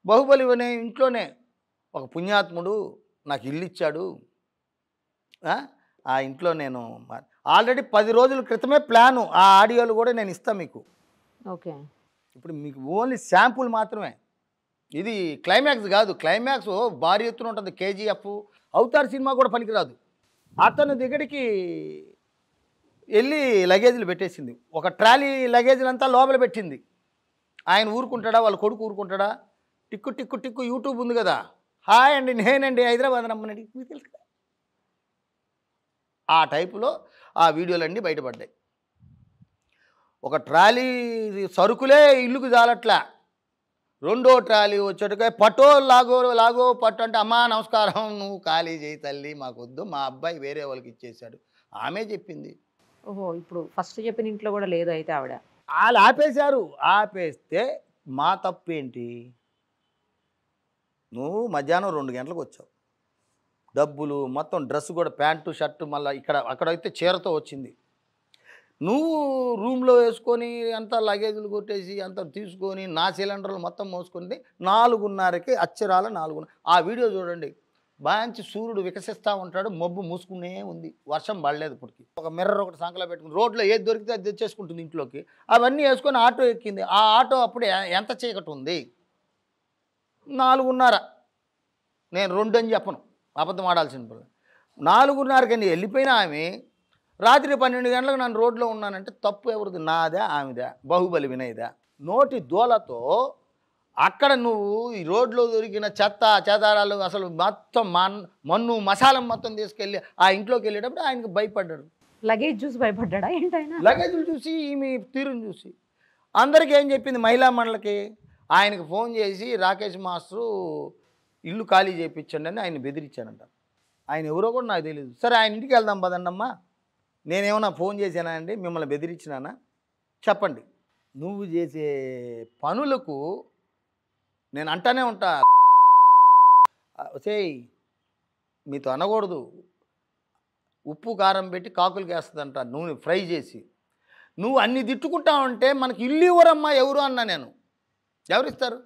బాహుబలి అనే ఇంట్లోనే ఒక పుణ్యాత్ముడు నాకు ఇల్లు ఇచ్చాడు ఆ ఇంట్లో నేను ఆల్రెడీ పది రోజుల క్రితమే ప్లాను ఆ ఆడియోలు కూడా నేను ఇస్తాను మీకు ఓకే ఇప్పుడు మీకు ఓన్లీ శాంపుల్ మాత్రమే ఇది క్లైమాక్స్ కాదు క్లైమాక్స్ భారీ ఎత్తున ఉంటుంది కేజీఎఫ్ అవతార్ సినిమా కూడా పనికిరాదు అతను దగ్గరికి వెళ్ళి లగేజీలు పెట్టేసింది ఒక ట్రాలీ లగేజీలు అంతా లోపల పెట్టింది ఆయన ఊరుకుంటాడా వాళ్ళ కొడుకు ఊరుకుంటాడా టిక్కు టిక్కు టిక్కు యూట్యూబ్ ఉంది కదా హాయ్ అండి నేనండి హైదరాబాద్ నమ్మనండి మీకు తెలుసు ఆ టైపులో ఆ వీడియోలన్నీ బయటపడ్డాయి ఒక ట్రాలీ సరుకులే ఇల్లుకు జాలట్లా రెండో ట్రాలీ వచ్చేటకే పటో లాగో లాగో పట్టు అంటే అమ్మా నమస్కారం నువ్వు ఖాళీ చేయి తల్లి మాకొద్దు మా అబ్బాయి వేరే వాళ్ళకి ఇచ్చేసాడు ఆమె చెప్పింది ఓహో ఇప్పుడు ఫస్ట్ చెప్పిన ఇంట్లో కూడా లేదు అయితే ఆవిడ వాళ్ళు ఆపేశారు ఆపేస్తే మా తప్పేంటి నువ్వు మధ్యాహ్నం రెండు గంటలకు వచ్చావు డబ్బులు మొత్తం డ్రెస్ కూడా ప్యాంటు షర్టు మళ్ళీ ఇక్కడ అక్కడైతే చీరతో వచ్చింది నువ్వు రూమ్లో వేసుకొని అంత లగేజీలు కొట్టేసి అంత తీసుకొని నా సిలిండర్లు మొత్తం మోసుకుంది నాలుగున్నరకి అచ్చరాల నాలుగున్నర ఆ వీడియో చూడండి మంచి సూర్యుడు వికసిస్తూ ఉంటాడు మబ్బు మూసుకునే ఉంది వర్షం పడలేదు ఇప్పటికి ఒక మిర్రర్ ఒకటి సంకల పెట్టుకుని రోడ్లో ఏది దొరికితే అది తెచ్చేసుకుంటుంది ఇంట్లోకి అవన్నీ వేసుకొని ఆటో ఎక్కింది ఆ ఆటో అప్పుడే ఎంత చీకటి ఉంది నాలుగున్నర నేను రెండు అని చెప్పను అబద్ధం ఆడాల్సిన పని నాలుగున్నరకని వెళ్ళిపోయిన ఆమె రాత్రి పన్నెండు గంటలకు నన్ను రోడ్లో ఉన్నానంటే తప్పు ఎవరిది నాదే ఆమెదా బాహుబలి వినయదా నోటి దోలతో అక్కడ నువ్వు ఈ రోడ్లో దొరికిన చెత్త చేతారాలు అసలు మొత్తం మన్ను మసాలం మొత్తం తీసుకెళ్ళి ఆ ఇంట్లోకి వెళ్ళేటప్పుడు ఆయనకు భయపడ్డాడు లగేజ్ చూసి భయపడ్డా ఏంటైనా లగేజ్ చూసి ఈమె తీరుని చూసి అందరికీ ఏం చెప్పింది మహిళా మండలికి ఆయనకు ఫోన్ చేసి రాకేష్ మాస్టరు ఇల్లు ఖాళీ చేయించండి అని ఆయన బెదిరించానంట ఆయన ఎవరో కూడా నాకు తెలియదు సరే ఆయన ఇంటికి వెళ్దాం పదండమ్మా నేనేమన్నా ఫోన్ చేశానా అండి మిమ్మల్ని బెదిరించినానా చెప్పండి నువ్వు చేసే పనులకు నేను అంటానే ఉంటా సేయ్ మీతో అనకూడదు ఉప్పు కారం పెట్టి కాకులు వేస్తుందంట నూనె ఫ్రై చేసి నువ్వు అన్ని తిట్టుకుంటా ఉంటే మనకి ఇల్లు ఇవ్వరమ్మా ఎవరు అన్నా నేను ఎవరిస్తారు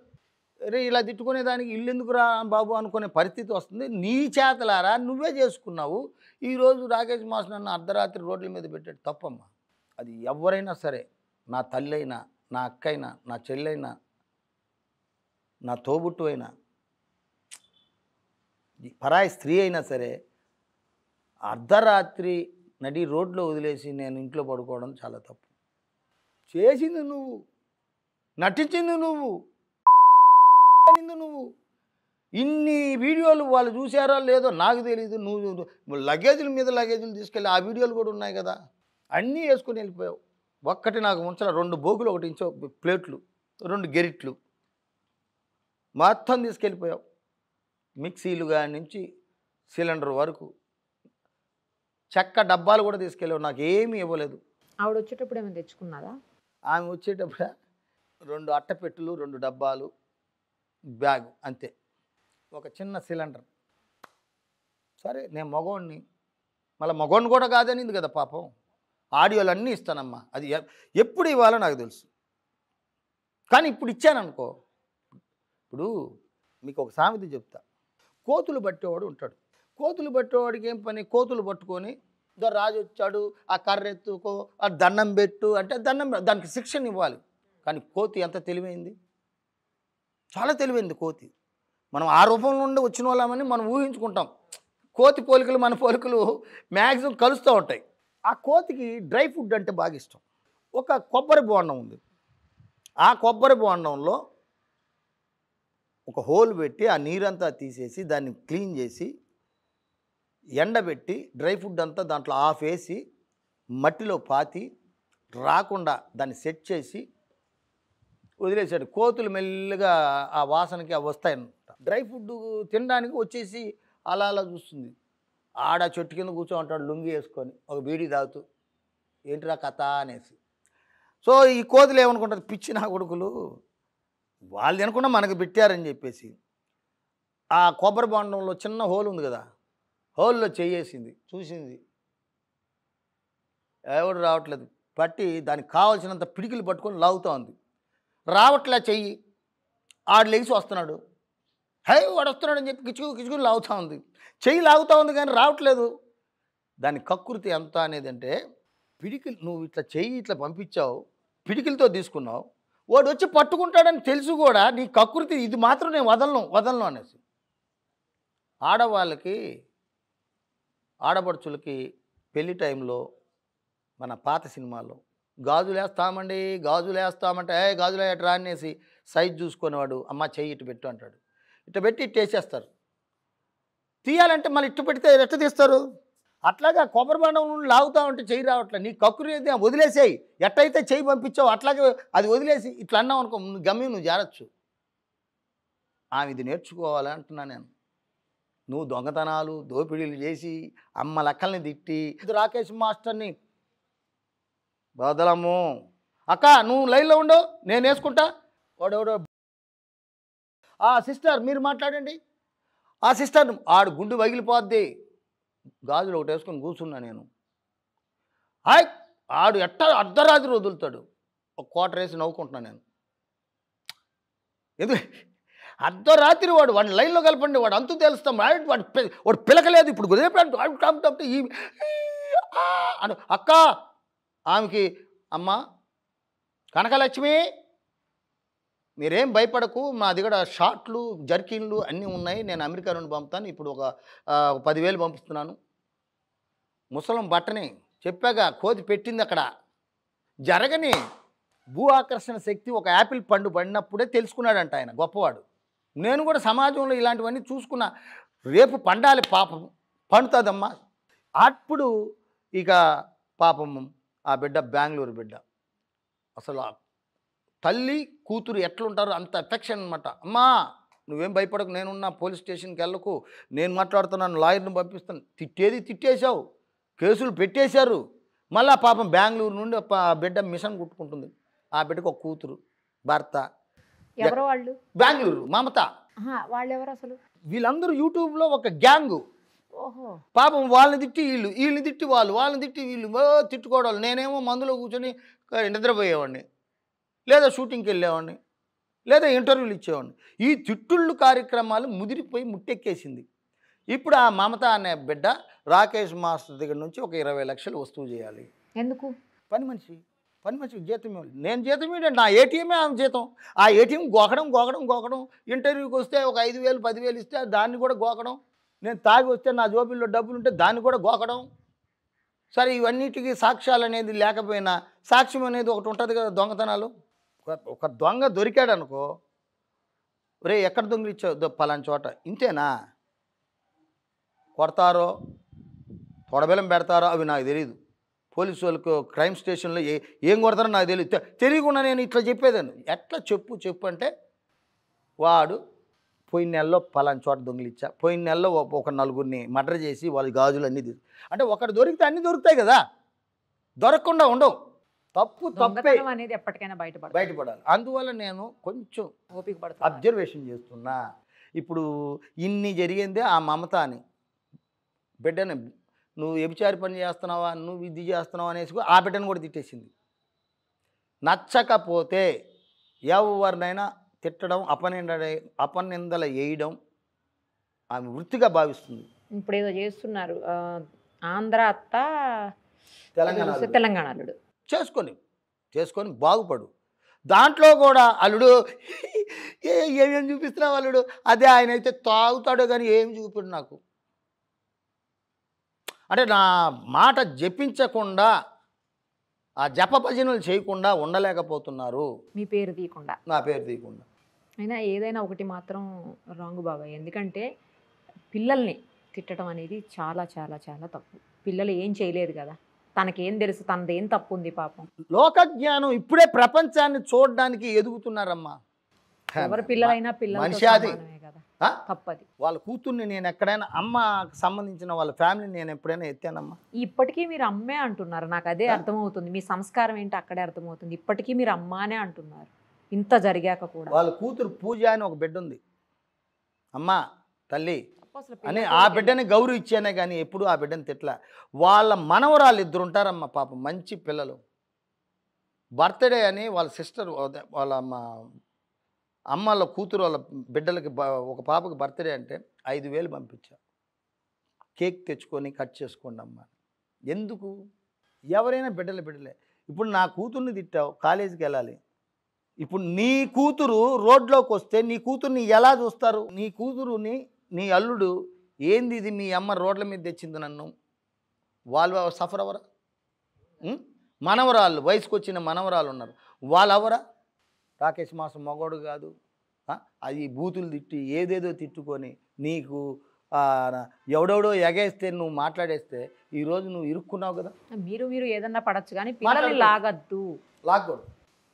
రే ఇలా తిట్టుకునేదానికి ఇల్లు ఎందుకురా బాబు అనుకునే పరిస్థితి వస్తుంది నీ చేతలారా నువ్వే చేసుకున్నావు ఈరోజు రాకేష్ మాస్ నన్ను అర్ధరాత్రి రోడ్ల మీద పెట్టాడు తప్పమ్మా అది ఎవరైనా సరే నా తల్లి అయినా నా అక్కైనా నా చెల్లైనా నా తోబుట్టు అయినా పరాయి స్త్రీ అయినా సరే అర్ధరాత్రి నడి రోడ్లో వదిలేసి నేను ఇంట్లో పడుకోవడం చాలా తప్పు చేసింది నువ్వు నటించింది నువ్వు నిందు నువ్వు ఇన్ని వీడియోలు వాళ్ళు చూసారా లేదో నాకు తెలియదు నువ్వు లగేజీల మీద లగేజీలు తీసుకెళ్ళి ఆ వీడియోలు కూడా ఉన్నాయి కదా అన్నీ వేసుకొని వెళ్ళిపోయావు ఒక్కటి నాకు ఉంచాల రెండు బోగులు ఒకటి ఇంచో ప్లేట్లు రెండు గెరిట్లు మొత్తం తీసుకెళ్ళిపోయావు మిక్సీలు నుంచి సిలిండర్ వరకు చెక్క డబ్బాలు కూడా తీసుకెళ్ళావు నాకు ఏమీ ఇవ్వలేదు ఆవిడ వచ్చేటప్పుడు ఏమైనా తెచ్చుకున్నారా ఆమె వచ్చేటప్పుడు రెండు అట్టపెట్టులు రెండు డబ్బాలు బ్యాగ్ అంతే ఒక చిన్న సిలిండర్ సరే నేను మగవాడిని మళ్ళీ మగోడిని కూడా కాదనింది కదా పాపం ఆడియోలు అన్నీ ఇస్తానమ్మా అది ఎప్పుడు ఇవ్వాలో నాకు తెలుసు కానీ ఇప్పుడు ఇచ్చాననుకో ఇప్పుడు మీకు ఒక సామెత చెప్తా కోతులు పట్టేవాడు ఉంటాడు కోతులు పట్టేవాడికి ఏం పని కోతులు పట్టుకొని రాజు వచ్చాడు ఆ కర్ర ఎత్తుకో ఆ దండం పెట్టు అంటే దండం దానికి శిక్షణ ఇవ్వాలి కానీ కోతి ఎంత తెలివైంది చాలా తెలివైంది కోతి మనం ఆ రూపంలో నుండి వచ్చిన వాళ్ళమని మనం ఊహించుకుంటాం కోతి పోలికలు మన పోలికలు మ్యాక్సిమం కలుస్తూ ఉంటాయి ఆ కోతికి డ్రై ఫుడ్ అంటే బాగా ఇష్టం ఒక కొబ్బరి బోండం ఉంది ఆ కొబ్బరి బోండంలో ఒక హోల్ పెట్టి ఆ నీరంతా తీసేసి దాన్ని క్లీన్ చేసి ఎండబెట్టి డ్రై ఫుడ్ అంతా దాంట్లో ఆఫ్ వేసి మట్టిలో పాతి రాకుండా దాన్ని సెట్ చేసి వదిలేశాడు కోతులు మెల్లగా ఆ వాసనకి అవి వస్తాయన్నమాట డ్రై ఫుడ్ తినడానికి వచ్చేసి అలా అలా చూస్తుంది ఆడ చెట్టు కింద ఉంటాడు లుంగి వేసుకొని ఒక బీడీ తాగుతూ ఏంటిరా కథ అనేసి సో ఈ కోతులు ఏమనుకుంటారు పిచ్చి నా కొడుకులు వాళ్ళు తినకుండా మనకు పెట్టారని చెప్పేసి ఆ కొబ్బరి బాండంలో చిన్న హోల్ ఉంది కదా హోల్లో చేయేసింది చూసింది ఎవడు రావట్లేదు పట్టి దానికి కావాల్సినంత పిడికిలు పట్టుకొని లాగుతూ ఉంది రావట్లే చెయ్యి ఆడు లేచి వస్తున్నాడు హై వాడు వస్తున్నాడు అని చెప్పి కిచుకు కిచుకుని లాగుతూ ఉంది చెయ్యి లాగుతూ ఉంది కానీ రావట్లేదు దాని కకృతి ఎంత అనేది అంటే పిడికిలు నువ్వు ఇట్లా చెయ్యి ఇట్లా పంపించావు పిడికిలతో తీసుకున్నావు వాడు వచ్చి పట్టుకుంటాడని తెలుసు కూడా నీ కకృతి ఇది మాత్రం నేను వదలను వదలను అనేసి ఆడవాళ్ళకి ఆడపడుచులకి పెళ్లి టైంలో మన పాత సినిమాలో గాజులేస్తామండి గాజులేస్తామంటే ఏ గాజులేట్రా అనేసి సైజ్ చూసుకునేవాడు అమ్మ చెయ్యి ఇటు పెట్టు అంటాడు ఇటు పెట్టి ఇట్టేసేస్తారు తీయాలంటే మళ్ళీ ఇట్టు పెడితే ఎట్ట తీస్తారు అట్లాగా కొబ్బరి బండం లాగుతా ఉంటే చెయ్యి రావట్లే నీ కక్కురు వదిలేసేయి ఎట్టయితే చెయ్యి పంపించావు అట్లాగే అది వదిలేసి ఇట్లా అన్నావు అనుకో గమ్యం నువ్వు జారచ్చు ఆమె ఇది నేర్చుకోవాలి అంటున్నా నేను నువ్వు దొంగతనాలు దోపిడీలు చేసి అమ్మ లెక్కల్ని తిట్టి రాకేష్ మాస్టర్ని బదలము అక్క నువ్వు లైన్లో ఉండవు నేను వేసుకుంటా వాడెవడో ఆ సిస్టర్ మీరు మాట్లాడండి ఆ సిస్టర్ ఆడు గుండు వగిలిపోద్ది గాజులు ఒకటి వేసుకొని కూర్చున్నా నేను హాయ్ ఆడు ఎట్ట అర్ధరాత్రి వదులుతాడు ఒక కోటర్ వేసి నవ్వుకుంటున్నా నేను ఎందుకు అర్ధరాత్రి వాడు వాడిని లైన్లో కలపండి వాడు అంతు తెలుస్తాం వాడు వాడు పిలకలేదు ఇప్పుడు కుదిరేపు అంటూ అంటూ అంటూ అక్క ఆమెకి అమ్మ కనకలక్ష్మి మీరేం భయపడకు మా దగ్గర షార్ట్లు జర్కిన్లు అన్నీ ఉన్నాయి నేను అమెరికా నుండి పంపుతాను ఇప్పుడు ఒక పదివేలు పంపిస్తున్నాను ముసలం బట్టని చెప్పాగా కోతి పెట్టింది అక్కడ జరగని భూ ఆకర్షణ శక్తి ఒక యాపిల్ పండు పడినప్పుడే తెలుసుకున్నాడంట ఆయన గొప్పవాడు నేను కూడా సమాజంలో ఇలాంటివన్నీ చూసుకున్నా రేపు పండాలి పాపం పండుతుందమ్మా అప్పుడు ఇక పాపం ఆ బిడ్డ బెంగళూరు బిడ్డ అసలు తల్లి కూతురు ఎట్లుంటారు అంత ఎఫెక్షన్ అనమాట అమ్మా నువ్వేం భయపడకు నేనున్నా పోలీస్ స్టేషన్కి వెళ్ళకు నేను మాట్లాడుతున్నాను లాయర్ని పంపిస్తాను తిట్టేది తిట్టేశావు కేసులు పెట్టేశారు మళ్ళీ పాపం బెంగళూరు నుండి బిడ్డ మిషన్ కుట్టుకుంటుంది ఆ బిడ్డకు ఒక కూతురు భర్త ఎవరు వాళ్ళు బెంగళూరు మమత వాళ్ళెవరు అసలు వీళ్ళందరూ యూట్యూబ్లో ఒక గ్యాంగు పాపం వాళ్ళని తిట్టి వీళ్ళు వీళ్ళని తిట్టి వాళ్ళు వాళ్ళని తిట్టి వీళ్ళు తిట్టుకోవడం నేనేమో మందులో కూర్చొని నిద్రపోయేవాడిని లేదా షూటింగ్కి వెళ్ళేవాడిని లేదా ఇంటర్వ్యూలు ఇచ్చేవాడిని ఈ తిట్టుళ్ళు కార్యక్రమాలు ముదిరిపోయి ముట్టెక్కేసింది ఇప్పుడు ఆ మమత అనే బిడ్డ రాకేష్ మాస్టర్ దగ్గర నుంచి ఒక ఇరవై లక్షలు వస్తువు చేయాలి ఎందుకు పని మనిషి పని మనిషికి జీతం నేను జీతం ఏంటంటే నా ఏటీఎమే ఆమె జీతం ఆ ఏటీఎం గోకడం గోకడం గోకడం ఇంటర్వ్యూకి వస్తే ఒక ఐదు వేలు పదివేలు ఇస్తే దాన్ని కూడా గోకడం నేను తాగి వస్తే నా జోబిల్లో డబ్బులు ఉంటే దాన్ని కూడా గోకడం సరే ఇవన్నిటికీ సాక్ష్యాలు అనేది లేకపోయినా సాక్ష్యం అనేది ఒకటి ఉంటుంది కదా దొంగతనాలు ఒక దొంగ దొరికాడు అనుకో రే ఎక్కడ దొంగిలిచ్చావు పలాని చోట ఇంతేనా కొడతారో తొడబెలం పెడతారో అవి నాకు తెలియదు పోలీసు వాళ్ళకు క్రైమ్ స్టేషన్లో ఏ ఏం కొడతారో నాకు తెలియదు తెలియకుండా నేను ఇట్లా చెప్పేదాన్ని ఎట్లా చెప్పు చెప్పు అంటే వాడు పోయిన నెలలో పలానా చోట దొంగిలిచ్చా పోయిన నెలలో ఒక నలుగురిని మర్డర్ చేసి వాళ్ళ గాజులు అన్నీ తీసు అంటే ఒకటి దొరికితే అన్నీ దొరుకుతాయి కదా దొరకకుండా ఉండవు తప్పు తప్పే అనేది ఎప్పటికైనా బయటపడ బయటపడాలి అందువల్ల నేను కొంచెం ఓపిక పడ అబ్జర్వేషన్ చేస్తున్నా ఇప్పుడు ఇన్ని జరిగిందే ఆ మమత అని బిడ్డని నువ్వు ఎభిచారి పని చేస్తున్నావా నువ్వు ఇది చేస్తున్నావా అనేసి ఆ బిడ్డను కూడా తిట్టేసింది నచ్చకపోతే ఎవరినైనా తిట్టడం అపనింద అపనిందలు వేయడం ఆమె వృత్తిగా భావిస్తుంది ఇప్పుడు ఏదో చేస్తున్నారు ఆంధ్ర అత్త తెలంగాణ తెలంగాణ అల్లుడు చేసుకొని చేసుకొని బాగుపడు దాంట్లో కూడా అల్లుడు ఏమేమి చూపిస్తున్నావు అల్లుడు అదే ఆయన అయితే తాగుతాడు కానీ ఏం చూపిడు నాకు అంటే నా మాట జపించకుండా ఆ జప భజనలు చేయకుండా ఉండలేకపోతున్నారు మీ పేరు తీయకుండా నా పేరు తీయకుండా అయినా ఏదైనా ఒకటి మాత్రం రాంగ్ బాబాయ్ ఎందుకంటే పిల్లల్ని తిట్టడం అనేది చాలా చాలా చాలా తప్పు పిల్లలు ఏం చేయలేదు కదా తనకేం తెలుసు తనదేం తప్పు ఉంది పాపం లోక జ్ఞానం ఇప్పుడే ప్రపంచాన్ని చూడడానికి ఎదుగుతున్నారమ్మా ఎవరి పిల్లలైనా పిల్లలు కదా తప్పది వాళ్ళ కూతుర్ని నేను ఎక్కడైనా అమ్మ సంబంధించిన వాళ్ళ ఫ్యామిలీని నేను ఎప్పుడైనా ఎత్తానమ్మా ఇప్పటికీ మీరు అమ్మే అంటున్నారు నాకు అదే అర్థమవుతుంది మీ సంస్కారం ఏంటి అక్కడే అర్థమవుతుంది ఇప్పటికీ మీరు అమ్మానే అంటున్నారు ఇంత జరిగాక కూడా వాళ్ళ కూతురు పూజ అని ఒక బిడ్డ ఉంది అమ్మా తల్లి అని ఆ బిడ్డని గౌరవ ఇచ్చానే కానీ ఎప్పుడు ఆ బిడ్డని తిట్లా వాళ్ళ మనవరాలు ఇద్దరు ఉంటారమ్మా పాప మంచి పిల్లలు బర్త్డే అని వాళ్ళ సిస్టర్ వాళ్ళ మా అమ్మ వాళ్ళ కూతురు వాళ్ళ బిడ్డలకి ఒక పాపకి బర్త్డే అంటే ఐదు వేలు పంపించా కేక్ తెచ్చుకొని కట్ చేసుకోండి అమ్మా ఎందుకు ఎవరైనా బిడ్డలు బిడ్డలే ఇప్పుడు నా కూతుర్ని తిట్టావు కాలేజీకి వెళ్ళాలి ఇప్పుడు నీ కూతురు రోడ్లోకి వస్తే నీ కూతురుని ఎలా చూస్తారు నీ కూతురుని నీ అల్లుడు ఏంది ఇది మీ అమ్మ రోడ్ల మీద తెచ్చింది నన్ను వాళ్ళు సఫర్ అవరా మనవరాళ్ళు వయసుకు వచ్చిన మనవరాలు ఉన్నారు వాళ్ళు అవరా రాకేష్ మాసం మగోడు కాదు అది బూతులు తిట్టి ఏదేదో తిట్టుకొని నీకు ఎవడెవడో ఎగేస్తే నువ్వు మాట్లాడేస్తే ఈరోజు నువ్వు ఇరుక్కున్నావు కదా మీరు మీరు ఏదన్నా పడచ్చు కానీ లాగద్దు లాక్కోడు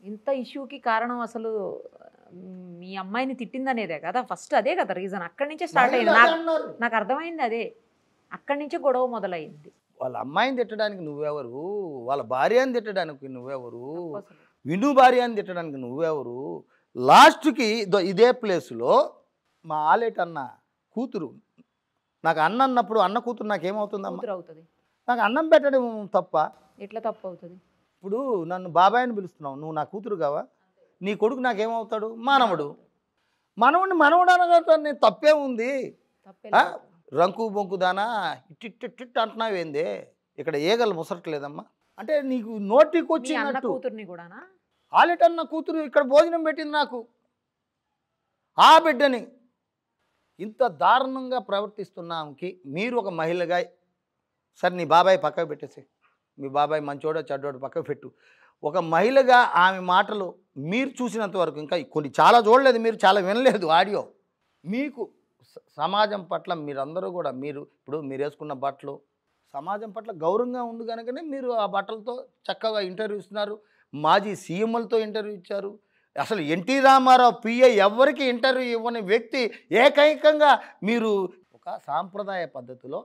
ఇంత ఇష్యూకి కారణం అసలు మీ అమ్మాయిని తిట్టిందనేదే కదా ఫస్ట్ అదే కదా రీజన్ అక్కడి నుంచే స్టార్ట్ అయింది నాకు అర్థమైంది అదే అక్కడి నుంచే గొడవ మొదలైంది వాళ్ళ అమ్మాయిని తిట్టడానికి నువ్వెవరు వాళ్ళ భార్యని తిట్టడానికి నువ్వెవరు విను భార్యని తిట్టడానికి నువ్వెవరు లాస్ట్కి ఇదే ప్లేస్లో మా ఆలేట్ అన్న కూతురు నాకు అన్న అన్నప్పుడు అన్న కూతురు నాకేమవుతుంది నాకు అన్నం పెట్టడం తప్ప ఎట్లా తప్పు అవుతుంది ఇప్పుడు నన్ను బాబాయ్ అని పిలుస్తున్నావు నువ్వు నా కూతురు కావా నీ కొడుకు నాకేమవుతాడు మానవుడు మనవుడిని మనవుడు అనగా నేను తప్పే ఉంది రంకు దానా బొంకుదానా అంటున్నావు ఏంది ఇక్కడ ఏగలు ముసరట్లేదమ్మా అంటే నీకు నోటికి వచ్చినట్టు నా కూతురు ఇక్కడ భోజనం పెట్టింది నాకు ఆ బిడ్డని ఇంత దారుణంగా ప్రవర్తిస్తున్నాంకి మీరు ఒక మహిళగా సరే నీ బాబాయ్ పక్కకు పెట్టేసి మీ బాబాయ్ మంచోడో చెడ్డోడు పక్కకు పెట్టు ఒక మహిళగా ఆమె మాటలు మీరు చూసినంత వరకు ఇంకా కొన్ని చాలా చూడలేదు మీరు చాలా వినలేదు ఆడియో మీకు సమాజం పట్ల మీరందరూ కూడా మీరు ఇప్పుడు మీరు వేసుకున్న బట్టలు సమాజం పట్ల గౌరవంగా ఉంది కనుకనే మీరు ఆ బట్టలతో చక్కగా ఇంటర్వ్యూ ఇస్తున్నారు మాజీ సీఎంలతో ఇంటర్వ్యూ ఇచ్చారు అసలు ఎన్టీ రామారావు పిఏ ఎవరికి ఇంటర్వ్యూ ఇవ్వని వ్యక్తి ఏకైకంగా మీరు ఒక సాంప్రదాయ పద్ధతిలో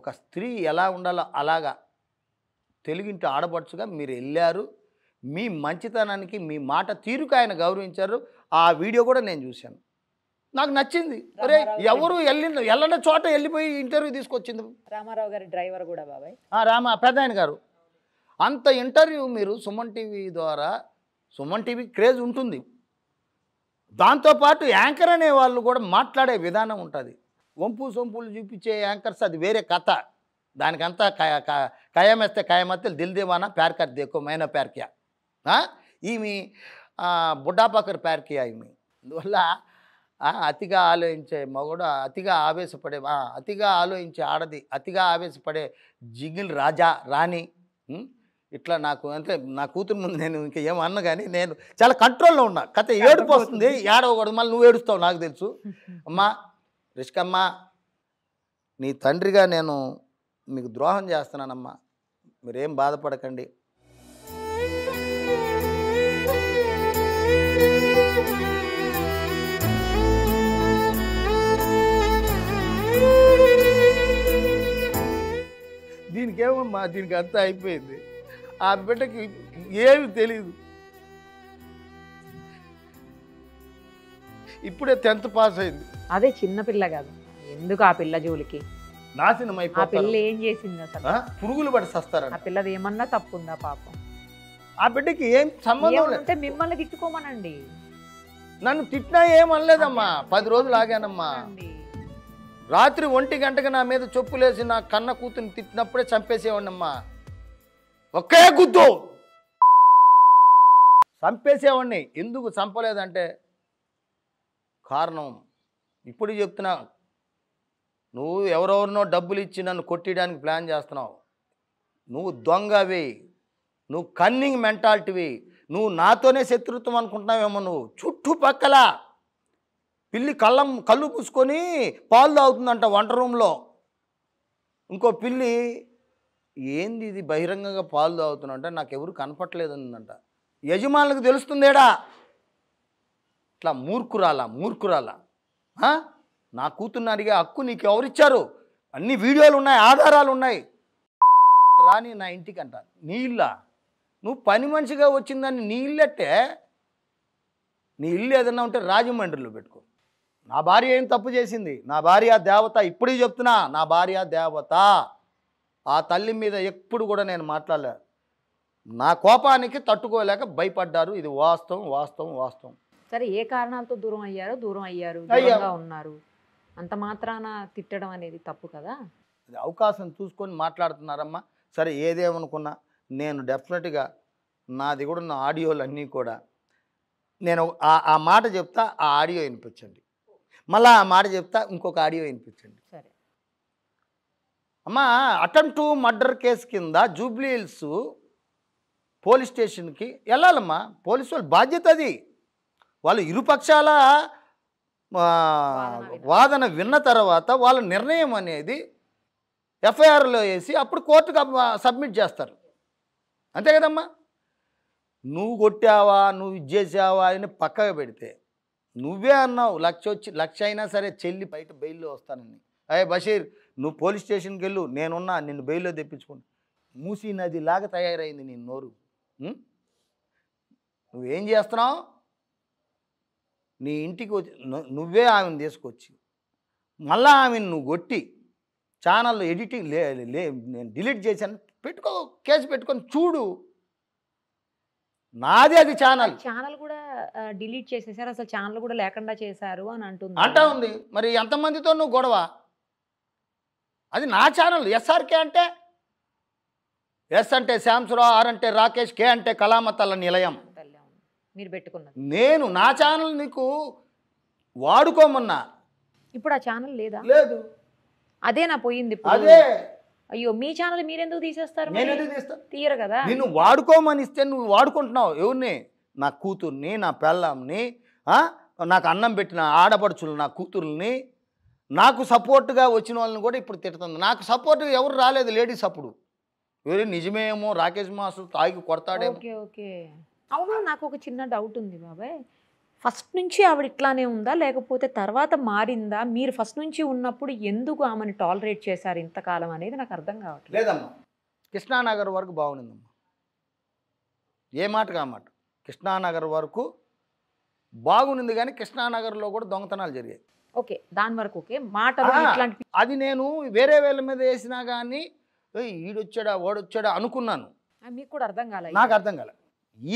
ఒక స్త్రీ ఎలా ఉండాలో అలాగా తెలుగింటి ఆడపడుచుగా మీరు వెళ్ళారు మీ మంచితనానికి మీ మాట తీరుకు ఆయన గౌరవించారు ఆ వీడియో కూడా నేను చూశాను నాకు నచ్చింది అరే ఎవరు వెళ్ళిన చోట వెళ్ళిపోయి ఇంటర్వ్యూ తీసుకొచ్చింది రామారావు గారి డ్రైవర్ కూడా బాబాయ్ రామ పెద్ద ఆయన గారు అంత ఇంటర్వ్యూ మీరు సుమన్ టీవీ ద్వారా సుమన్ టీవీ క్రేజ్ ఉంటుంది దాంతోపాటు యాంకర్ అనే వాళ్ళు కూడా మాట్లాడే విధానం ఉంటుంది వంపు సొంపులు చూపించే యాంకర్స్ అది వేరే కథ దానికంతా కయమేస్తే కయమత్తే దిల్ దివానా ప్యార్కర్ దేకు దేకో మైనో ప్యార్కియా ఈమె బుడ్డాపాకర్ ప్యార్కియా ఈమె అందువల్ల అతిగా ఆలోచించే మగుడు అతిగా ఆవేశపడే అతిగా ఆలోచించే ఆడది అతిగా ఆవేశపడే జిగిల్ రాజా రాణి ఇట్లా నాకు అంటే నా కూతురు ముందు నేను ఇంకా ఏమన్నా కానీ నేను చాలా కంట్రోల్లో ఉన్నా కథ ఏడుపు వస్తుంది ఏడవకూడదు మళ్ళీ నువ్వు ఏడుస్తావు నాకు తెలుసు *laughs* అమ్మా రిష్కమ్మ నీ తండ్రిగా నేను మీకు ద్రోహం చేస్తున్నానమ్మా మీరేం బాధపడకండి దీనికేమమ్మా దీనికి అంతా అయిపోయింది ఆ బిడ్డకి ఏమి తెలీదు ఇప్పుడే టెన్త్ పాస్ అయింది అదే చిన్నపిల్ల కాదు ఎందుకు ఆ పిల్ల జోలికి నాశనం ఆ ఏం పురుగులు పడి ఆ పిల్లది ఏమన్నా తప్పుందా పాపం ఆ బిడ్డకి ఏం సంబంధం లేదు మిమ్మల్ని తిట్టుకోమనండి నన్ను తిట్టినా ఏం అనలేదమ్మా పది రోజులు ఆగానమ్మా రాత్రి ఒంటి గంటకు నా మీద చొప్పులేసి నా కన్న కూతుని తిట్టినప్పుడే చంపేసేవాడినమ్మా ఒకే గుద్దు చంపేసేవాడిని ఎందుకు చంపలేదంటే కారణం ఇప్పుడు చెప్తున్నా నువ్వు ఎవరెవరినో డబ్బులు ఇచ్చి నన్ను కొట్టడానికి ప్లాన్ చేస్తున్నావు నువ్వు దొంగవి నువ్వు కన్నింగ్ మెంటాలిటీవి నువ్వు నాతోనే శత్రుత్వం అనుకుంటున్నావేమో నువ్వు చుట్టుపక్కల పిల్లి కళ్ళం కళ్ళు పూసుకొని పాలు తాగుతుందంట వంట రూమ్లో ఇంకో పిల్లి ఏంది ఇది బహిరంగంగా పాలు నాకు ఎవరు నాకెవరు అందంట యజమానులకు తెలుస్తుందేడా ఇట్లా మూర్ఖురాలా మూర్ఖురాలా నా కూతుర్ని అడిగే హక్కు నీకు ఎవరిచ్చారు అన్ని వీడియోలు ఉన్నాయి ఆధారాలు ఉన్నాయి రాని నా ఇంటికి అంట నీ ఇల్లా నువ్వు పని మనిషిగా వచ్చిందని నీ ఇల్లట్టే నీ ఇల్లు ఏదన్నా ఉంటే రాజమండ్రిలో పెట్టుకో నా భార్య ఏం తప్పు చేసింది నా భార్య దేవత ఇప్పుడే చెప్తున్నా నా భార్య దేవత ఆ తల్లి మీద ఎప్పుడు కూడా నేను మాట్లాడలే నా కోపానికి తట్టుకోలేక భయపడ్డారు ఇది వాస్తవం వాస్తవం వాస్తవం సరే ఏ కారణాలతో దూరం అయ్యారో దూరం అయ్యారు ఉన్నారు అంత మాత్రాన తిట్టడం అనేది తప్పు కదా అవకాశం చూసుకొని మాట్లాడుతున్నారమ్మా సరే ఏదేమనుకున్నా నేను డెఫినెట్గా నాది కూడా ఉన్న ఆడియోలు అన్నీ కూడా నేను ఆ మాట చెప్తా ఆ ఆడియో వినిపించండి మళ్ళీ ఆ మాట చెప్తా ఇంకొక ఆడియో వినిపించండి సరే అమ్మా అటెంప్ టు మర్డర్ కేసు కింద జూబ్లీ హిల్స్ పోలీస్ స్టేషన్కి వెళ్ళాలమ్మా పోలీసు వాళ్ళ బాధ్యత అది వాళ్ళు ఇరుపక్షాల వాదన విన్న తర్వాత వాళ్ళ నిర్ణయం అనేది ఎఫ్ఐఆర్లో వేసి అప్పుడు కోర్టుకు సబ్మిట్ చేస్తారు అంతే కదమ్మా నువ్వు కొట్టావా నువ్వు ఇది చేసావా అని పక్కగా పెడితే నువ్వే అన్నావు లక్ష వచ్చి లక్ష అయినా సరే చెల్లి బయట బెయిల్లో వస్తానని అయ్యే బషీర్ నువ్వు పోలీస్ స్టేషన్కి వెళ్ళు నేనున్నా నిన్ను బెయిల్లో తెప్పించుకుంటు మూసీ నది లాగా తయారైంది నీ నోరు నువ్వేం చేస్తున్నావు నీ ఇంటికి వచ్చి నువ్వే ఆమెను తీసుకొచ్చి మళ్ళా ఆమెను నువ్వు కొట్టి ఛానల్లో ఎడిటింగ్ లే లే నేను డిలీట్ చేశాను పెట్టుకో కేసు పెట్టుకొని చూడు నాది అది ఛానల్ ఛానల్ కూడా డిలీట్ చేసేసారు అసలు ఛానల్ కూడా లేకుండా చేశారు అని అంటుంది అంటా ఉంది మరి ఎంతమందితో నువ్వు గొడవ అది నా ఛానల్ ఎస్ఆర్కే అంటే ఎస్ అంటే శాంసురావు ఆర్ అంటే రాకేష్ కే అంటే కళామతల నిలయం మీరు పెట్టుకున్నారు నేను నా ఛానల్ నీకు వాడుకోమన్నా ఇప్పుడు ఆ ఛానల్ లేదా లేదు అదే నా పోయింది అదే అయ్యో మీ ఛానల్ మీరెందుకు తీసేస్తారు తీయరు కదా నిన్ను వాడుకోమని ఇస్తే నువ్వు వాడుకుంటున్నావు ఎవరిని నా కూతుర్ని నా పెళ్ళాంని నాకు అన్నం పెట్టిన ఆడపడుచులు నా కూతుర్ని నాకు సపోర్ట్గా వచ్చిన వాళ్ళని కూడా ఇప్పుడు తిడుతుంది నాకు సపోర్ట్ ఎవరు రాలేదు లేడీస్ అప్పుడు ఎవరు నిజమేమో రాకేష్ మాస్టర్ తాగి కొడతాడేమో ఓకే ఓకే అవును నాకు ఒక చిన్న డౌట్ ఉంది బాబాయ్ ఫస్ట్ నుంచి ఆవిడ ఇట్లానే ఉందా లేకపోతే తర్వాత మారిందా మీరు ఫస్ట్ నుంచి ఉన్నప్పుడు ఎందుకు ఆమెను టాలరేట్ చేశారు ఇంతకాలం అనేది నాకు అర్థం కావట్లేదు లేదమ్మా కృష్ణానగర్ వరకు బాగుండిందమ్మా ఏ మాట కామాట కృష్ణానగర్ వరకు బాగుంది కానీ కృష్ణానగర్లో కూడా దొంగతనాలు జరిగాయి ఓకే దాని వరకు ఓకే మాట అది నేను వేరే వేల మీద వేసినా కానీ ఈడొచ్చాడా వాడొచ్చాడా అనుకున్నాను మీకు కూడా అర్థం కాలేదు నాకు అర్థం కాలేదు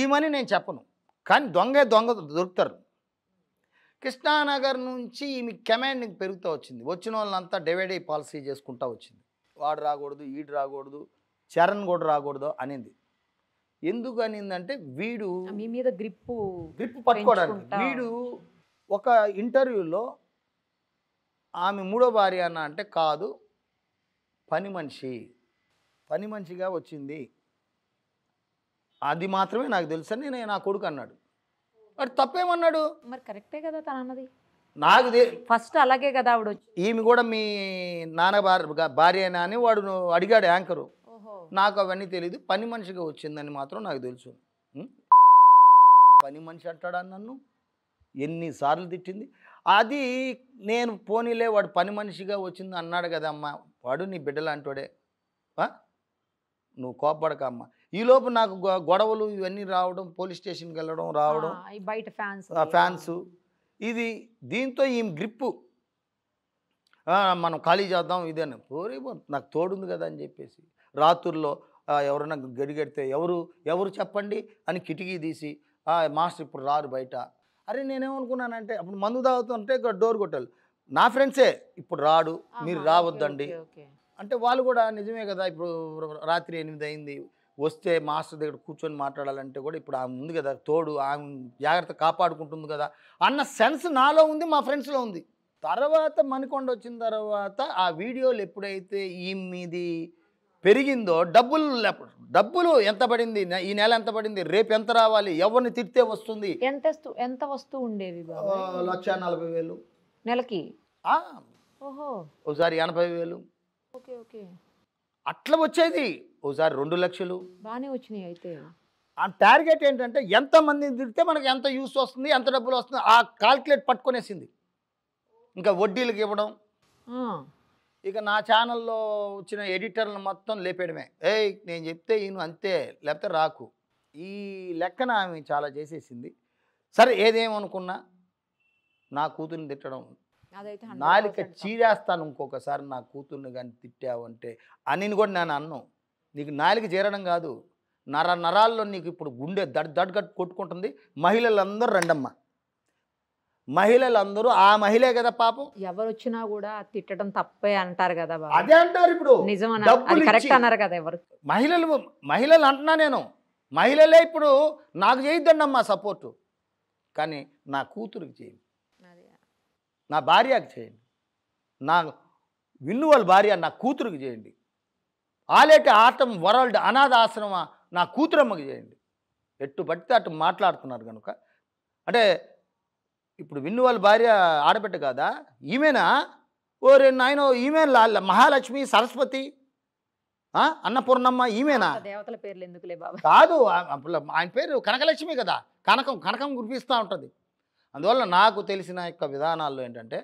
ఈమని నేను చెప్పను కానీ దొంగే దొంగ దొరుకుతారు కృష్ణానగర్ నుంచి ఈమె కెమాండింగ్ పెరుగుతూ వచ్చింది వచ్చిన వాళ్ళంతా డివైడ్ అయ్యి పాలసీ చేసుకుంటూ వచ్చింది వాడు రాకూడదు ఈడు రాకూడదు చరణ్ కూడా రాకూడదు అనింది ఎందుకు అనిందంటే వీడు మీ మీద గ్రిప్పు గ్రిప్పు పట్టుకోవడానికి వీడు ఒక ఇంటర్వ్యూలో ఆమె మూడో భార్య అన్న అంటే కాదు పని మనిషి పని మనిషిగా వచ్చింది అది మాత్రమే నాకు తెలుసు అని నేను నా కొడుకు అన్నాడు వాడు తప్పేమన్నాడు మరి కరెక్టే కదా తన అన్నది నాకు ఫస్ట్ అలాగే కదా ఆవిడ ఈమె కూడా మీ నాన్న భార్య భార్య అని వాడు అడిగాడు యాంకరు నాకు అవన్నీ తెలియదు పని మనిషిగా వచ్చిందని మాత్రం నాకు తెలుసు పని మనిషి అంటాడా నన్ను ఎన్నిసార్లు తిట్టింది అది నేను పోనీలే వాడు పని మనిషిగా వచ్చింది అన్నాడు కదమ్మా వాడు నీ బిడ్డలు అంటాడే నువ్వు కోపడకమ్మా ఈలోపు నాకు గొడవలు ఇవన్నీ రావడం పోలీస్ స్టేషన్కి వెళ్ళడం రావడం బయట ఫ్యాన్స్ ఫ్యాన్స్ ఇది దీంతో ఈ గ్రిప్పు మనం ఖాళీ చేద్దాం ఇదని పోరే నాకు తోడుంది కదా అని చెప్పేసి రాత్రుల్లో ఎవరైనా గడిగడితే ఎవరు ఎవరు చెప్పండి అని కిటికీ తీసి మాస్టర్ ఇప్పుడు రారు బయట అరే నేనేమనుకున్నానంటే అప్పుడు మందు తాగుతుంటే డోర్ కొట్టాలి నా ఫ్రెండ్సే ఇప్పుడు రాడు మీరు రావద్దండి అంటే వాళ్ళు కూడా నిజమే కదా ఇప్పుడు రాత్రి ఎనిమిది అయింది వస్తే మాస్టర్ దగ్గర కూర్చొని మాట్లాడాలంటే కూడా ఇప్పుడు ఆమె ఉంది కదా తోడు ఆమె జాగ్రత్త కాపాడుకుంటుంది కదా అన్న సెన్స్ నాలో ఉంది మా ఫ్రెండ్స్లో ఉంది తర్వాత మణికొండ వచ్చిన తర్వాత ఆ వీడియోలు ఎప్పుడైతే మీది పెరిగిందో డబ్బులు డబ్బులు ఎంత పడింది ఈ నెల ఎంత పడింది రేపు ఎంత రావాలి ఎవరిని తిడితే వస్తుంది ఎంత ఎంత వస్తూ ఉండేది లక్ష నలభై వేలు నెలకి ఓహో ఒకసారి ఎనభై వేలు ఓకే ఓకే అట్లా వచ్చేది ఓసారి రెండు లక్షలు బాగానే వచ్చినాయి అయితే ఆ టార్గెట్ ఏంటంటే ఎంతమందిని తిడితే మనకు ఎంత యూస్ వస్తుంది ఎంత డబ్బులు వస్తుంది ఆ కాల్కులేట్ పట్టుకునేసింది ఇంకా వడ్డీలకు ఇవ్వడం ఇక నా ఛానల్లో వచ్చిన ఎడిటర్లు మొత్తం లేపేయడమే ఏయ్ నేను చెప్తే ఈయన అంతే లేకపోతే రాకు ఈ లెక్కన ఆమె చాలా చేసేసింది సరే ఏదేమనుకున్నా నా కూతుర్ని తిట్టడం నాలిక చీరేస్తాను ఇంకొకసారి నా కూతుర్ని కానీ తిట్టావంటే అని కూడా నేను అన్నాను నీకు నాలుగు చేరడం కాదు నర నరాల్లో నీకు ఇప్పుడు గుండె దడ్ దడ్ గట్టు కొట్టుకుంటుంది మహిళలందరూ రండమ్మా మహిళలందరూ ఆ మహిళే కదా పాపం ఎవరు వచ్చినా కూడా తిట్టడం తప్పే అంటారు కదా అదే అంటారు ఇప్పుడు నిజం కరెక్ట్ అన్నారు కదా ఎవరు మహిళలు మహిళలు అంటున్నా నేను మహిళలే ఇప్పుడు నాకు చేయొద్దండి అమ్మా సపోర్టు కానీ నా కూతురికి చేయండి నా భార్యకు చేయండి నా విన్ను వాళ్ళ భార్య నా కూతురికి చేయండి ఆలేక ఆటం వరల్డ్ అనాథ ఆశ్రమ నా కూతురమ్మకి చేయండి ఎట్టు పట్టితే అటు మాట్లాడుతున్నారు కనుక అంటే ఇప్పుడు విన్ను వాళ్ళ భార్య ఆడబిడ్డ కాదా ఈమెనా ఓ రెండు ఆయన ఈమె మహాలక్ష్మి సరస్వతి అన్నపూర్ణమ్మ ఈమెనా దేవతల పేర్లు ఎందుకులే బాబా కాదు అప్పుడు ఆయన పేరు కనకలక్ష్మి కదా కనకం కనకం గుర్పిస్తూ ఉంటుంది అందువల్ల నాకు తెలిసిన యొక్క విధానాల్లో ఏంటంటే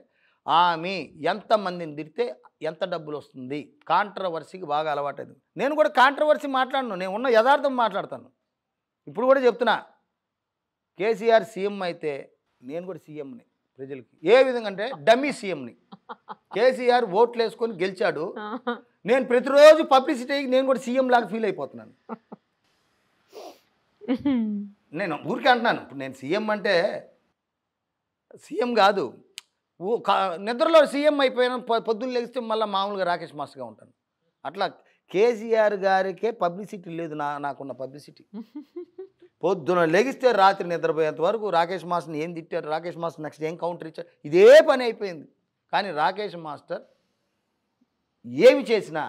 ఆమె ఎంతమందిని తిరిగితే ఎంత డబ్బులు వస్తుంది కాంట్రవర్సీకి బాగా అలవాటైంది నేను కూడా కాంట్రవర్సీ మాట్లాడను నేను ఉన్న యథార్థం మాట్లాడతాను ఇప్పుడు కూడా చెప్తున్నా కేసీఆర్ సీఎం అయితే నేను కూడా సీఎంని ప్రజలకి ఏ విధంగా అంటే డమ్మీ సీఎంని కేసీఆర్ ఓట్లు వేసుకొని గెలిచాడు నేను ప్రతిరోజు పబ్లిసిటీ నేను కూడా సీఎం లాగా ఫీల్ అయిపోతున్నాను *laughs* నేను ఊరికే అంటున్నాను నేను సీఎం అంటే సీఎం కాదు నిద్రలో సీఎం అయిపోయిన పొద్దున్న లేస్తే మళ్ళీ మామూలుగా రాకేష్ మాస్గా ఉంటాను అట్లా కేసీఆర్ గారికే పబ్లిసిటీ లేదు నా నాకున్న పబ్లిసిటీ పొద్దున లెగిస్తే రాత్రి నిద్రపోయేంత వరకు రాకేష్ మాస్టర్ని ఏం తిట్టారు రాకేష్ మాస్టర్ నెక్స్ట్ ఏం కౌంటర్ ఇచ్చారు ఇదే పని అయిపోయింది కానీ రాకేష్ మాస్టర్ ఏమి చేసినా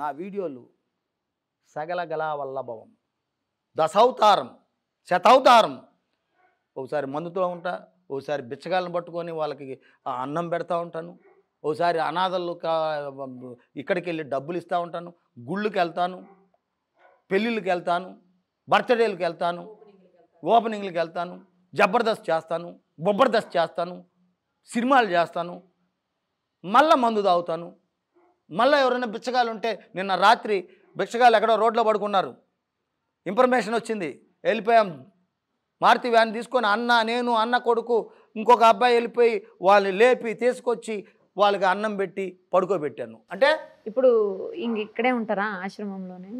నా వీడియోలు సగలగలా వల్లభవం దశావతారం శతావతారం ఒకసారి మందుతో ఉంటా ఓసారి బిచ్చగాళ్ళని పట్టుకొని వాళ్ళకి అన్నం పెడతా ఉంటాను ఓసారి అనాథలు ఇక్కడికి వెళ్ళి డబ్బులు ఇస్తూ ఉంటాను గుళ్ళకి వెళ్తాను పెళ్ళిళ్ళకి వెళ్తాను బర్త్డేలకు వెళ్తాను ఓపెనింగ్లకు వెళ్తాను జబర్దస్త్ చేస్తాను బొబ్బర్దస్త్ చేస్తాను సినిమాలు చేస్తాను మళ్ళా మందు తాగుతాను మళ్ళీ ఎవరైనా బిచ్చగాలు ఉంటే నిన్న రాత్రి బిచ్చగాలు ఎక్కడో రోడ్లో పడుకున్నారు ఇన్ఫర్మేషన్ వచ్చింది వెళ్ళిపోయాం మారుతి వ్యాన్ తీసుకొని అన్న నేను అన్న కొడుకు ఇంకొక అబ్బాయి వెళ్ళిపోయి వాళ్ళు లేపి తీసుకొచ్చి వాళ్ళకి అన్నం పెట్టి పడుకోబెట్టాను అంటే ఇప్పుడు ఇంక ఇక్కడే ఉంటారా ఆశ్రమంలోనే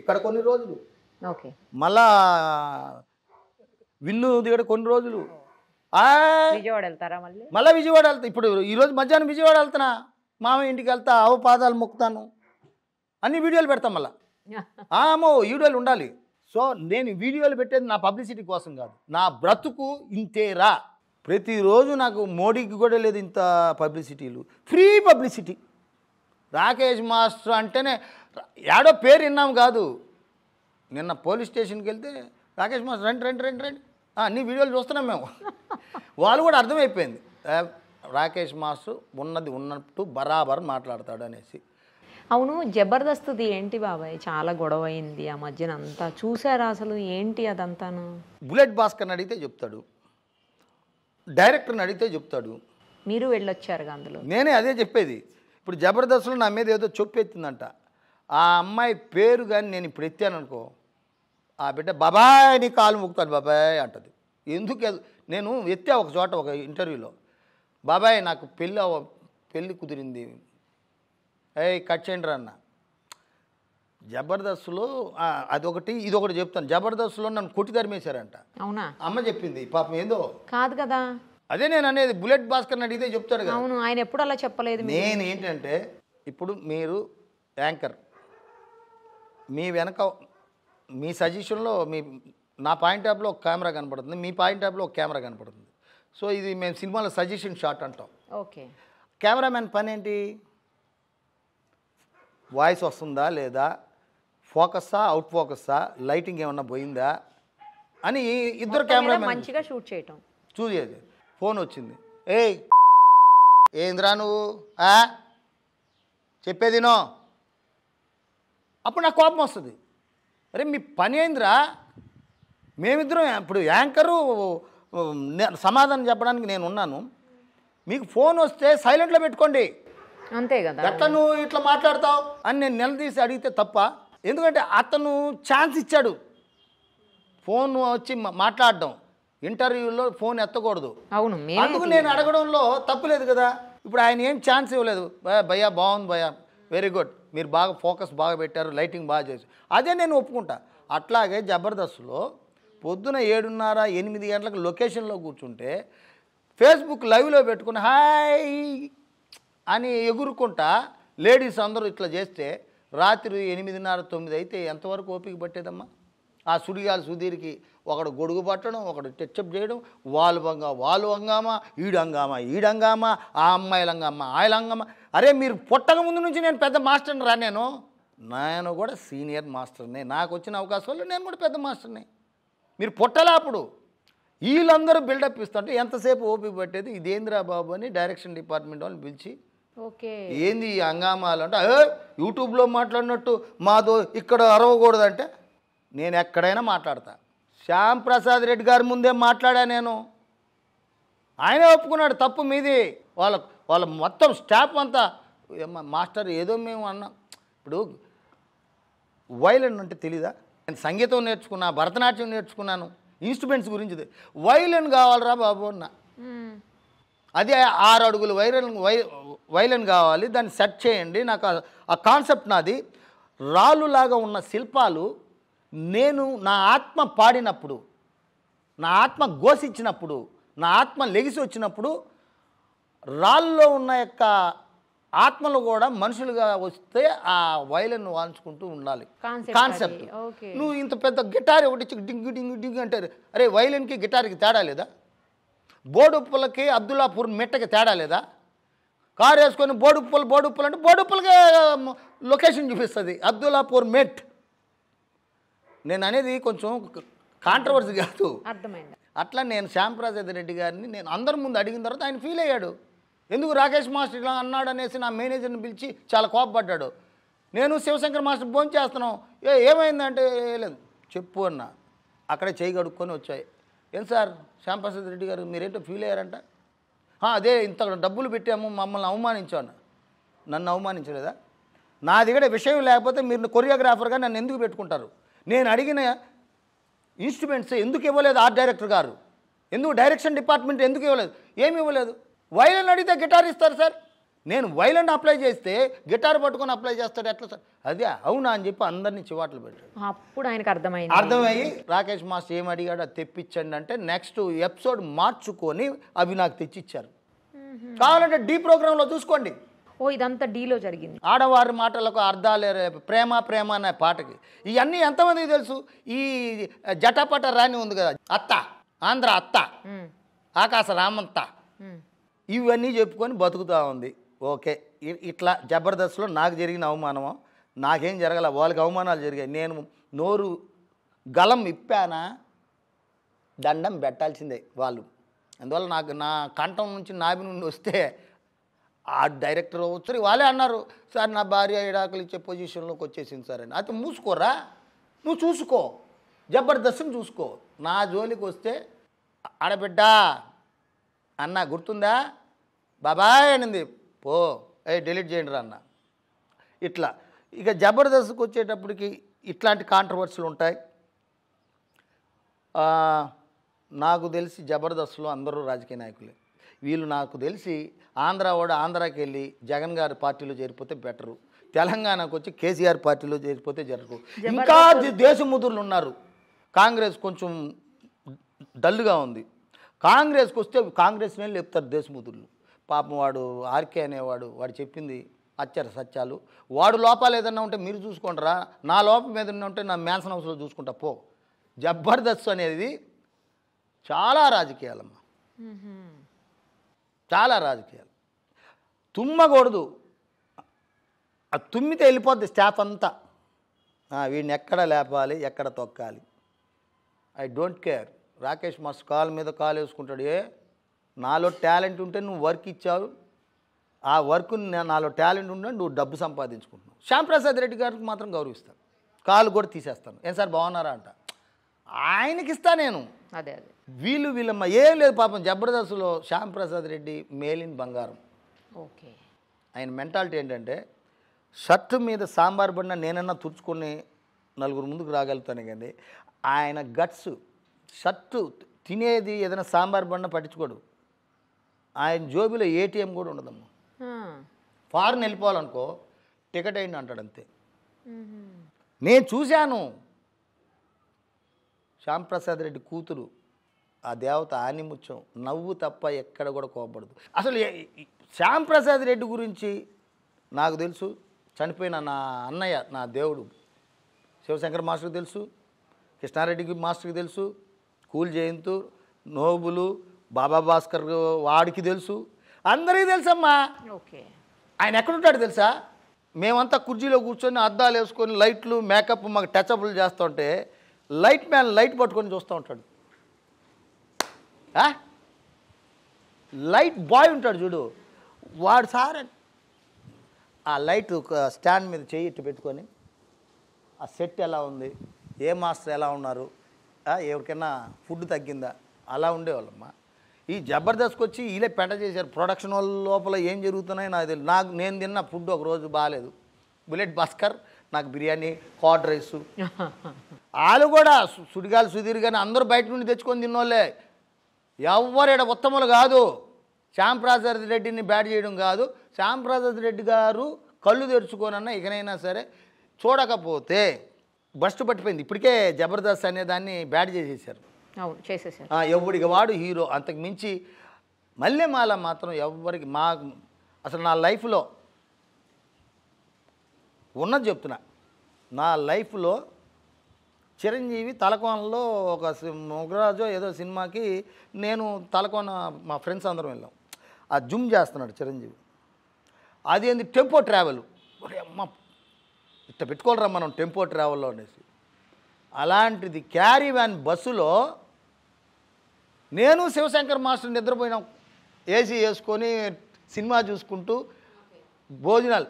ఇక్కడ కొన్ని రోజులు ఓకే మళ్ళా విన్ను దిగడ కొన్ని రోజులు విజయవాడ వెళ్తారా మళ్ళీ మళ్ళీ విజయవాడ వెళ్తా ఇప్పుడు ఈరోజు మధ్యాహ్నం విజయవాడ వెళ్తున్నా మామ ఇంటికి వెళ్తా అవ పాదాలు మొక్కుతాను అన్ని వీడియోలు పెడతాం మళ్ళీ *laughs* అమ్మో వీడియోలు ఉండాలి సో నేను వీడియోలు పెట్టేది నా పబ్లిసిటీ కోసం కాదు నా బ్రతుకు ఇంతేరా ప్రతిరోజు నాకు మోడీకి కూడా లేదు ఇంత పబ్లిసిటీలు ఫ్రీ పబ్లిసిటీ రాకేష్ మాస్టర్ అంటేనే యాడో పేరు విన్నాం కాదు నిన్న పోలీస్ స్టేషన్కి వెళ్తే రాకేష్ మాస్టర్ రండి రండి రండి రండి అన్ని వీడియోలు చూస్తున్నాం మేము వాళ్ళు కూడా అర్థమైపోయింది రాకేష్ మాస్టర్ ఉన్నది ఉన్నట్టు బరాబర్ మాట్లాడతాడు అనేసి అవును జబర్దస్త్ది ఏంటి బాబాయ్ చాలా గొడవ అయింది ఆ మధ్యన అంతా చూసారా అసలు ఏంటి అదంతాను బుల్లెట్ భాస్కర్ అడిగితే చెప్తాడు డైరెక్టర్ని అడిగితే చెప్తాడు మీరు వెళ్ళొచ్చారు అందులో నేనే అదే చెప్పేది ఇప్పుడు జబర్దస్త్లో నా మీద ఏదో చొప్పెత్తిందంట ఆ అమ్మాయి పేరు కానీ నేను ఇప్పుడు ఎత్తాను అనుకో ఆ బిడ్డ బాబాయ్ నీ కాలు మొక్కుతాను బాబాయ్ అంటది ఎందుకు నేను ఎత్తా ఒక చోట ఒక ఇంటర్వ్యూలో బాబాయ్ నాకు పెళ్ళి పెళ్ళి కుదిరింది ఏ కట్ చేయండి అన్న జబర్దస్త్లో అదొకటి ఒకటి చెప్తాను జబర్దస్త్లో నన్ను కొట్టి తరిమేశారంట అవునా అమ్మ చెప్పింది పాపం ఏదో కాదు కదా అదే నేను అనేది బుల్లెట్ భాస్కర్ అడిగితే చెప్తాడు కదా అవును ఆయన ఎప్పుడు అలా చెప్పలేదు నేను ఏంటంటే ఇప్పుడు మీరు యాంకర్ మీ వెనక మీ సజెషన్లో మీ నా పాయింట్ ఆఫ్లో ఒక కెమెరా కనపడుతుంది మీ పాయింట్ ఆఫ్లో ఒక కెమెరా కనపడుతుంది సో ఇది మేము సినిమాలో సజెషన్ షాట్ అంటాం ఓకే కెమెరామెన్ పని ఏంటి వాయిస్ వస్తుందా లేదా ఫోకస్సా అవుట్ ఫోకస్సా లైటింగ్ ఏమన్నా పోయిందా అని ఇద్దరు కెమెరా మంచిగా షూట్ చేయటం చూసేది ఫోన్ వచ్చింది ఏయ్ ఏందిరా నువ్వు చెప్పేది నో అప్పుడు నాకు కోపం వస్తుంది అరే మీ పని అయిందిరా మేమిద్దరం ఇప్పుడు యాంకరు సమాధానం చెప్పడానికి నేను ఉన్నాను మీకు ఫోన్ వస్తే సైలెంట్లో పెట్టుకోండి అంతే కదా ఎట్లా నువ్వు ఇట్లా మాట్లాడతావు అని నేను నిలదీసి అడిగితే తప్ప ఎందుకంటే అతను ఛాన్స్ ఇచ్చాడు ఫోన్ వచ్చి మాట్లాడడం ఇంటర్వ్యూలో ఫోన్ ఎత్తకూడదు అవును అందుకు నేను అడగడంలో తప్పులేదు కదా ఇప్పుడు ఆయన ఏం ఛాన్స్ ఇవ్వలేదు భయ్యా బాగుంది భయ్యా వెరీ గుడ్ మీరు బాగా ఫోకస్ బాగా పెట్టారు లైటింగ్ బాగా చేసి అదే నేను ఒప్పుకుంటా అట్లాగే జబర్దస్త్లో పొద్దున ఏడున్నర ఎనిమిది గంటలకు లొకేషన్లో కూర్చుంటే ఫేస్బుక్ లైవ్లో పెట్టుకుని హాయ్ అని ఎగురుకుంటా లేడీస్ అందరూ ఇట్లా చేస్తే రాత్రి ఎనిమిదిన్నర తొమ్మిది అయితే ఎంతవరకు ఓపిక పట్టేదమ్మా ఆ సుడిగాలి సుధీర్కి ఒకడు గొడుగు పట్టడం ఒకడు టచ్అప్ చేయడం వాళ్ళు బంగా వాళ్ళు అంగామా ఈడంగామా ఈడంగామా ఆ అమ్మాయిల లంగామా ఆయల లంగామా అరే మీరు పుట్టక ముందు నుంచి నేను పెద్ద మాస్టర్ని రా నేను నేను కూడా సీనియర్ మాస్టర్ని నాకు వచ్చిన అవకాశాలు నేను కూడా పెద్ద మాస్టర్ని మీరు పుట్టలే అప్పుడు వీళ్ళందరూ బిల్డప్ ఇస్తుంటే ఎంతసేపు ఓపిక పట్టేది ఇదేంద్రా అని డైరెక్షన్ డిపార్ట్మెంట్ వాళ్ళని పిలిచి ఏంది ఈ హంగామాలు అంటే యూట్యూబ్లో మాట్లాడినట్టు మాదో ఇక్కడ అరవకూడదంటే నేను ఎక్కడైనా మాట్లాడతా శ్యామ్ ప్రసాద్ రెడ్డి గారి ముందే మాట్లాడా నేను ఆయనే ఒప్పుకున్నాడు తప్పు మీది వాళ్ళ వాళ్ళ మొత్తం స్టాఫ్ అంతా మాస్టర్ ఏదో మేము అన్నాం ఇప్పుడు వైలెన్ అంటే తెలీదా నేను సంగీతం నేర్చుకున్నా భరతనాట్యం నేర్చుకున్నాను ఇన్స్ట్రుమెంట్స్ గురించి వైలెన్ కావాలరా బాబు అన్న అది ఆరు అడుగులు వైరల్ వైలన్ కావాలి దాన్ని సెట్ చేయండి నాకు ఆ కాన్సెప్ట్ నాది రాళ్ళులాగా ఉన్న శిల్పాలు నేను నా ఆత్మ పాడినప్పుడు నా ఆత్మ ఘోషించినప్పుడు నా ఆత్మ లెగిసి వచ్చినప్పుడు రాళ్ళలో ఉన్న యొక్క ఆత్మలు కూడా మనుషులుగా వస్తే ఆ వైలన్ వాల్చుకుంటూ ఉండాలి కాన్సెప్ట్ నువ్వు ఇంత పెద్ద గిటార్ ఒకటి డింగు డింగు డింగు అంటారు అరే వైలన్కి గిటార్కి తేడా లేదా బోడుప్పలకి అబ్దుల్లాపూర్ మెట్టకి తేడా లేదా కారు వేసుకొని బోడుప్పలు బోడుప్పలు అంటే బోడుప్పలకే లొకేషన్ చూపిస్తుంది అబ్దుల్లాపూర్ మెట్ నేను అనేది కొంచెం కాంట్రవర్సీ కాదు అర్థమైంది అట్లా నేను శ్యాంప్రసాద్ రెడ్డి గారిని నేను అందరి ముందు అడిగిన తర్వాత ఆయన ఫీల్ అయ్యాడు ఎందుకు రాకేష్ మాస్టర్ ఇలా అన్నాడు అనేసి నా మేనేజర్ని పిలిచి చాలా కోపపడ్డాడు నేను శివశంకర్ మాస్టర్ భోజనం చేస్తున్నాం ఏమైందంటే లేదు చెప్పు అన్న అక్కడే చేయి కడుక్కొని వచ్చాయి ఏం సార్ శ్యాంప్రసాద్ రెడ్డి గారు మీరేంటో ఫీల్ అయ్యారంట అదే ఇంత డబ్బులు పెట్టాము మమ్మల్ని అవమానించాను నన్ను అవమానించలేదా నా దగ్గర విషయం లేకపోతే మీరు కొరియోగ్రాఫర్గా నన్ను ఎందుకు పెట్టుకుంటారు నేను అడిగిన ఇన్స్ట్రుమెంట్స్ ఎందుకు ఇవ్వలేదు ఆర్ట్ డైరెక్టర్ గారు ఎందుకు డైరెక్షన్ డిపార్ట్మెంట్ ఎందుకు ఇవ్వలేదు ఏమి ఇవ్వలేదు వైలన్ అడిగితే గిటార్ ఇస్తారు సార్ నేను వైలెంట్ అప్లై చేస్తే గిటార్ పట్టుకొని అప్లై చేస్తాడు ఎట్లా సార్ అదే అవునా అని చెప్పి అందరినీ చివాట్లు పెట్టాడు అప్పుడు ఆయనకు అర్థమైంది అర్థమయ్యి రాకేష్ మాస్టర్ ఏం అడిగాడో తెప్పించండి అంటే నెక్స్ట్ ఎపిసోడ్ మార్చుకొని అవి నాకు తెచ్చిచ్చారు కావాలంటే డీ ప్రోగ్రాంలో చూసుకోండి ఓ ఇదంతా డీలో జరిగింది ఆడవారి మాటలకు అర్థాలే ప్రేమ ప్రేమ అనే పాటకి ఇవన్నీ ఎంతమందికి తెలుసు ఈ జటాపట రాణి ఉంది కదా అత్త ఆంధ్ర అత్త ఆకాశ రామంత ఇవన్నీ చెప్పుకొని బతుకుతూ ఉంది ఓకే ఇట్లా జబర్దస్త్లో నాకు జరిగిన అవమానము నాకేం జరగల వాళ్ళకి అవమానాలు జరిగాయి నేను నోరు గలం ఇప్పానా దండం పెట్టాల్సిందే వాళ్ళు అందువల్ల నాకు నా కంఠం నుంచి నాభి నుండి వస్తే ఆ డైరెక్టర్ వచ్చి వాళ్ళే అన్నారు సార్ నా భార్య ఇడాకులు ఇచ్చే పొజిషన్లోకి వచ్చేసింది సార్ అని అయితే మూసుకోరా నువ్వు చూసుకో జబర్దస్త్ని చూసుకో నా జోలికి వస్తే ఆడబిడ్డ అన్న గుర్తుందా బాబాయ్ అనింది పో ఏ డిలీట్ చేయండి రా అన్న ఇట్లా ఇక జబర్దస్త్కి వచ్చేటప్పటికి ఇట్లాంటి కాంట్రవర్సీలు ఉంటాయి నాకు తెలిసి జబర్దస్త్లో అందరూ రాజకీయ నాయకులే వీళ్ళు నాకు తెలిసి ఆంధ్ర వాడు ఆంధ్రాకి వెళ్ళి జగన్ గారి పార్టీలో చేరిపోతే బెటరు తెలంగాణకు వచ్చి కేసీఆర్ పార్టీలో చేరిపోతే జరగరు ఇంకా దేశ ఉన్నారు కాంగ్రెస్ కొంచెం డల్గా ఉంది కాంగ్రెస్కి వస్తే కాంగ్రెస్ లేపుతారు దేశముదుర్లు పాపం వాడు ఆర్కే అనేవాడు వాడు చెప్పింది అచ్చర సత్యాలు వాడు లోపాలు ఏదన్నా ఉంటే మీరు చూసుకుంటారా నా లోపం ఏదన్నా ఉంటే నా మ్యాన్సన్ హౌస్లో చూసుకుంటా పో జబర్దస్త్ అనేది చాలా రాజకీయాలమ్మా చాలా రాజకీయాలు తుమ్మకూడదు ఆ తుమ్మితే వెళ్ళిపోద్ది స్టాఫ్ అంతా వీడిని ఎక్కడ లేపాలి ఎక్కడ తొక్కాలి I don't care Rakesh mass call మీద కాల్ వేసుకుంటాడు ఏ నాలో టాలెంట్ ఉంటే నువ్వు వర్క్ ఇచ్చావు ఆ వర్క్ నాలో టాలెంట్ ఉంటే నువ్వు డబ్బు సంపాదించుకుంటున్నావు శ్యాంప్రసాద్ రెడ్డి గారికి మాత్రం గౌరవిస్తాను కాలు కూడా తీసేస్తాను ఏం సార్ బాగున్నారా అంట ఆయనకి ఇస్తా నేను అదే అదే వీళ్ళు వీళ్ళమ్మ ఏం లేదు పాపం జబర్దస్త్లో శ్యాంప్రసాద్ రెడ్డి మేలిన్ బంగారం ఓకే ఆయన మెంటాలిటీ ఏంటంటే షర్టు మీద సాంబార్ పడిన నేనన్నా తుడుచుకొని నలుగురు ముందుకు రాగలుగుతాను కానీ ఆయన గట్స్ షర్టు తినేది ఏదైనా సాంబార్ బండ పట్టించుకోడు ఆయన జోబిలో ఏటీఎం కూడా ఉండదమ్మా ఫారెన్ వెళ్ళిపోవాలనుకో టికెట్ అయింది అంటాడు అంతే నేను చూశాను శ్యాంప్రసాద్ రెడ్డి కూతురు ఆ దేవత ఆనిముత్యం నవ్వు తప్ప ఎక్కడ కూడా కోపడదు అసలు శ్యాంప్రసాద్ రెడ్డి గురించి నాకు తెలుసు చనిపోయిన నా అన్నయ్య నా దేవుడు శివశంకర్ మాస్టర్కి తెలుసు కృష్ణారెడ్డికి మాస్టర్కి తెలుసు కూల్ జయంతు నోబులు బాబా భాస్కర్ వాడికి తెలుసు అందరికీ తెలుసమ్మా ఓకే ఆయన ఎక్కడుంటాడు తెలుసా మేమంతా కుర్చీలో కూర్చొని అద్దాలు వేసుకొని లైట్లు మేకప్ మాకు టచ్అప్లు ఉంటే లైట్ మ్యాన్ లైట్ పట్టుకొని చూస్తూ ఉంటాడు లైట్ బాయ్ ఉంటాడు చూడు వాడు సార్ ఆ లైట్ స్టాండ్ మీద చేయి ఇట్టు పెట్టుకొని ఆ సెట్ ఎలా ఉంది ఏ మాస్టర్ ఎలా ఉన్నారు ఎవరికైనా ఫుడ్ తగ్గిందా అలా ఉండేవాళ్ళమ్మా ఈ జబర్దస్త్కి వచ్చి వీళ్ళే పెంట చేశారు ప్రొడక్షన్ లోపల ఏం జరుగుతున్నాయో నాకు తెలియదు నాకు నేను తిన్న ఫుడ్ ఒక రోజు బాగాలేదు బుల్లెట్ భాస్కర్ నాకు బిర్యానీ హాట్ రైస్ వాళ్ళు కూడా సుడిగాలు సుధీర్ కానీ అందరూ బయట నుండి తెచ్చుకొని తిన్నోళ్ళే ఎవరు ఉత్తములు కాదు శ్యామ్ ప్రసాద్ రెడ్డిని బ్యాట్ చేయడం కాదు శ్యామ్ ప్రసాద్ రెడ్డి గారు కళ్ళు తెరుచుకోనన్నా ఇకనైనా సరే చూడకపోతే బస్ట్ పట్టిపోయింది ఇప్పటికే జబర్దస్త్ అనే దాన్ని బ్యాట్ చేసేసారు ఎవరికి వాడు హీరో అంతకు మించి మల్లెమాల మాత్రం ఎవరికి మా అసలు నా లైఫ్లో ఉన్నది చెప్తున్నా నా లైఫ్లో చిరంజీవి తలకోనలో ఒక మొగరాజో ఏదో సినిమాకి నేను తలకోన మా ఫ్రెండ్స్ అందరం వెళ్ళాం ఆ జుమ్ చేస్తున్నాడు చిరంజీవి అది ఏంది టెంపో ట్రావెల్ అమ్మ ఇట్ట పెట్టుకోవాలరా మనం టెంపో ట్రావెల్లో అనేసి అలాంటిది క్యారీ వ్యాన్ బస్సులో నేను శివశంకర్ మాస్టర్ నిద్రపోయినాం ఏసీ వేసుకొని సినిమా చూసుకుంటూ భోజనాలు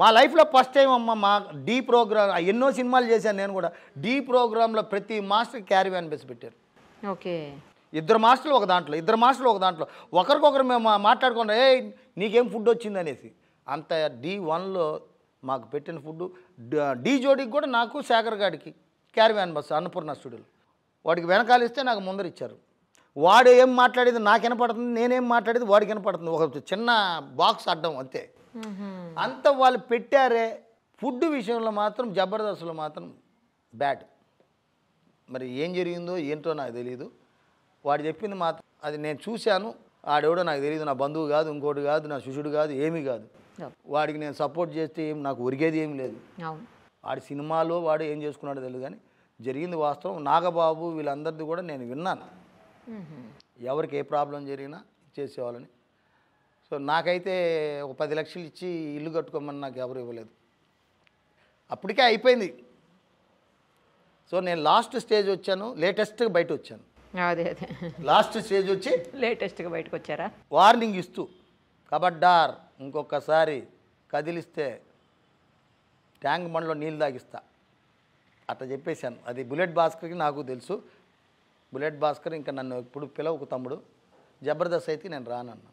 మా లైఫ్లో ఫస్ట్ టైం అమ్మ మా డీ ప్రోగ్రామ్ ఎన్నో సినిమాలు చేశాను నేను కూడా డీ ప్రోగ్రాంలో ప్రతి మాస్టర్ క్యారీ వ్యాన్ బెస్ పెట్టారు ఓకే ఇద్దరు మాస్టర్లు ఒక దాంట్లో ఇద్దరు మాస్టర్లు ఒక దాంట్లో ఒకరికొకరు మేము మాట్లాడుకున్నా ఏ నీకేం ఫుడ్ వచ్చింది అనేసి అంత డీ వన్లో మాకు పెట్టిన ఫుడ్ డీ జోడీకి కూడా నాకు శేఖర్ గాడికి క్యారీ వ్యాన్ బస్సు అన్నపూర్ణ స్టూడియోలో వాడికి వెనకాలిస్తే నాకు ముందరిచ్చారు వాడు ఏం మాట్లాడేది నాకు వినపడుతుంది నేనేం మాట్లాడేది వాడికి వినపడుతుంది ఒక చిన్న బాక్స్ అడ్డం అంతే అంత వాళ్ళు పెట్టారే ఫుడ్ విషయంలో మాత్రం జబర్దస్త్లో మాత్రం బ్యాడ్ మరి ఏం జరిగిందో ఏంటో నాకు తెలియదు వాడు చెప్పింది మాత్రం అది నేను చూశాను ఆడెవడో నాకు తెలియదు నా బంధువు కాదు ఇంకోటి కాదు నా శిష్యుడు కాదు ఏమీ కాదు వాడికి నేను సపోర్ట్ చేస్తే ఏం నాకు ఒరిగేది ఏమి లేదు వాడి సినిమాలో వాడు ఏం చేసుకున్నాడో తెలియదు కానీ జరిగింది వాస్తవం నాగబాబు వీళ్ళందరిది కూడా నేను విన్నాను ఎవరికి ఏ ప్రాబ్లం జరిగినా చేసేవాళ్ళని సో నాకైతే ఒక పది లక్షలు ఇచ్చి ఇల్లు కట్టుకోమని నాకు ఎవరు ఇవ్వలేదు అప్పటికే అయిపోయింది సో నేను లాస్ట్ స్టేజ్ వచ్చాను లేటెస్ట్గా బయట వచ్చాను అదే అదే లాస్ట్ స్టేజ్ వచ్చి లేటెస్ట్గా బయటకు వచ్చారా వార్నింగ్ ఇస్తూ కబడ్డార్ ఇంకొకసారి కదిలిస్తే ట్యాంక్ బండ్లో నీళ్ళు తాగిస్తా అట్లా చెప్పేశాను అది బుల్లెట్ భాస్కర్కి నాకు తెలుసు బుల్లెట్ భాస్కర్ ఇంకా నన్ను ఇప్పుడు పిలవకు తమ్ముడు జబర్దస్త్ అయితే నేను రానన్నా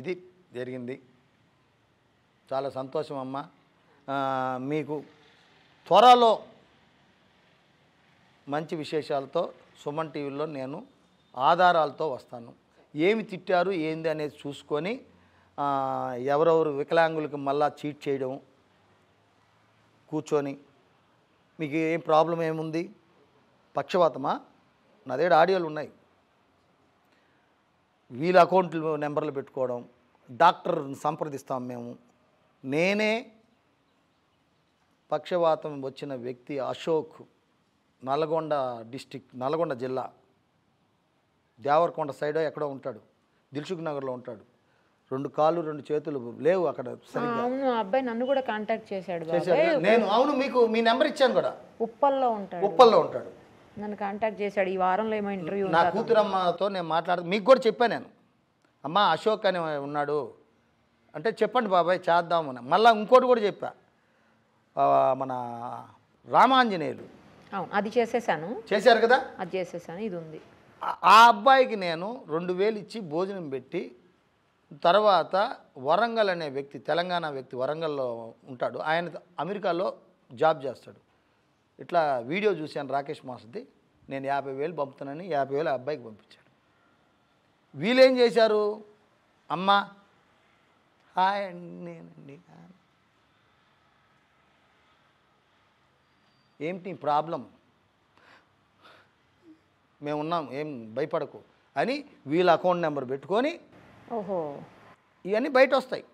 ఇది జరిగింది చాలా సంతోషం అమ్మ మీకు త్వరలో మంచి విశేషాలతో సుమన్ టీవీలో నేను ఆధారాలతో వస్తాను ఏమి తిట్టారు ఏంది అనేది చూసుకొని ఎవరెవరు వికలాంగులకు మళ్ళా చీట్ చేయడం కూర్చొని మీకు ఏం ప్రాబ్లం ఏముంది పక్షవాతమా నా దగ్గర ఆడియోలు ఉన్నాయి వీళ్ళ అకౌంట్లు నెంబర్లు పెట్టుకోవడం డాక్టర్ని సంప్రదిస్తాం మేము నేనే పక్షవాతం వచ్చిన వ్యక్తి అశోక్ నల్గొండ డిస్టిక్ నల్గొండ జిల్లా దేవరకొండ సైడో ఎక్కడో ఉంటాడు దిల్సుఖ్ నగర్లో ఉంటాడు రెండు కాళ్ళు రెండు చేతులు లేవు అక్కడ అబ్బాయి నన్ను కూడా కాంటాక్ట్ చేశాడు నేను అవును మీకు మీ నెంబర్ ఇచ్చాను కూడా ఉప్పల్లో ఉంటాడు ఉప్పల్లో ఉంటాడు నన్ను కాంటాక్ట్ చేశాడు ఈ వారంలో ఏమో ఇంటర్వ్యూ నా కూతురమ్మతో నేను మాట్లాడదు మీకు కూడా చెప్పాను నేను అమ్మ అశోక్ అని ఉన్నాడు అంటే చెప్పండి బాబాయ్ చేద్దాము మళ్ళీ ఇంకోటి కూడా చెప్పా మన రామాంజనేయులు అది చేసేసాను చేశారు కదా అది చేసేసాను ఇది ఉంది ఆ అబ్బాయికి నేను రెండు వేలు ఇచ్చి భోజనం పెట్టి తర్వాత వరంగల్ అనే వ్యక్తి తెలంగాణ వ్యక్తి వరంగల్లో ఉంటాడు ఆయన అమెరికాలో జాబ్ చేస్తాడు ఇట్లా వీడియో చూశాను రాకేష్ మాస్ది నేను యాభై వేలు పంపుతానని యాభై వేలు అబ్బాయికి పంపించాడు వీళ్ళేం చేశారు అమ్మ హాయ్ అండి ఏంటి ప్రాబ్లం మేమున్నాం ఏం భయపడకు అని వీళ్ళ అకౌంట్ నెంబర్ పెట్టుకొని ఓహో ఇవన్నీ బయట వస్తాయి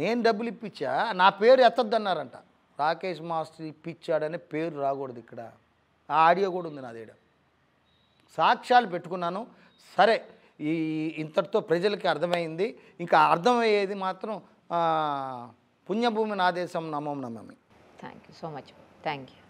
నేను డబ్బులు ఇప్పించా నా పేరు ఎత్తద్దన్నారంట రాకేష్ మాస్టర్ ఇప్పించాడనే పేరు రాకూడదు ఇక్కడ ఆ ఆడియో కూడా ఉంది నా దగ్గర సాక్ష్యాలు పెట్టుకున్నాను సరే ఈ ఇంతటితో ప్రజలకి అర్థమైంది ఇంకా అర్థమయ్యేది మాత్రం పుణ్యభూమి నా దేశం నమం నమమి thank you so much thank you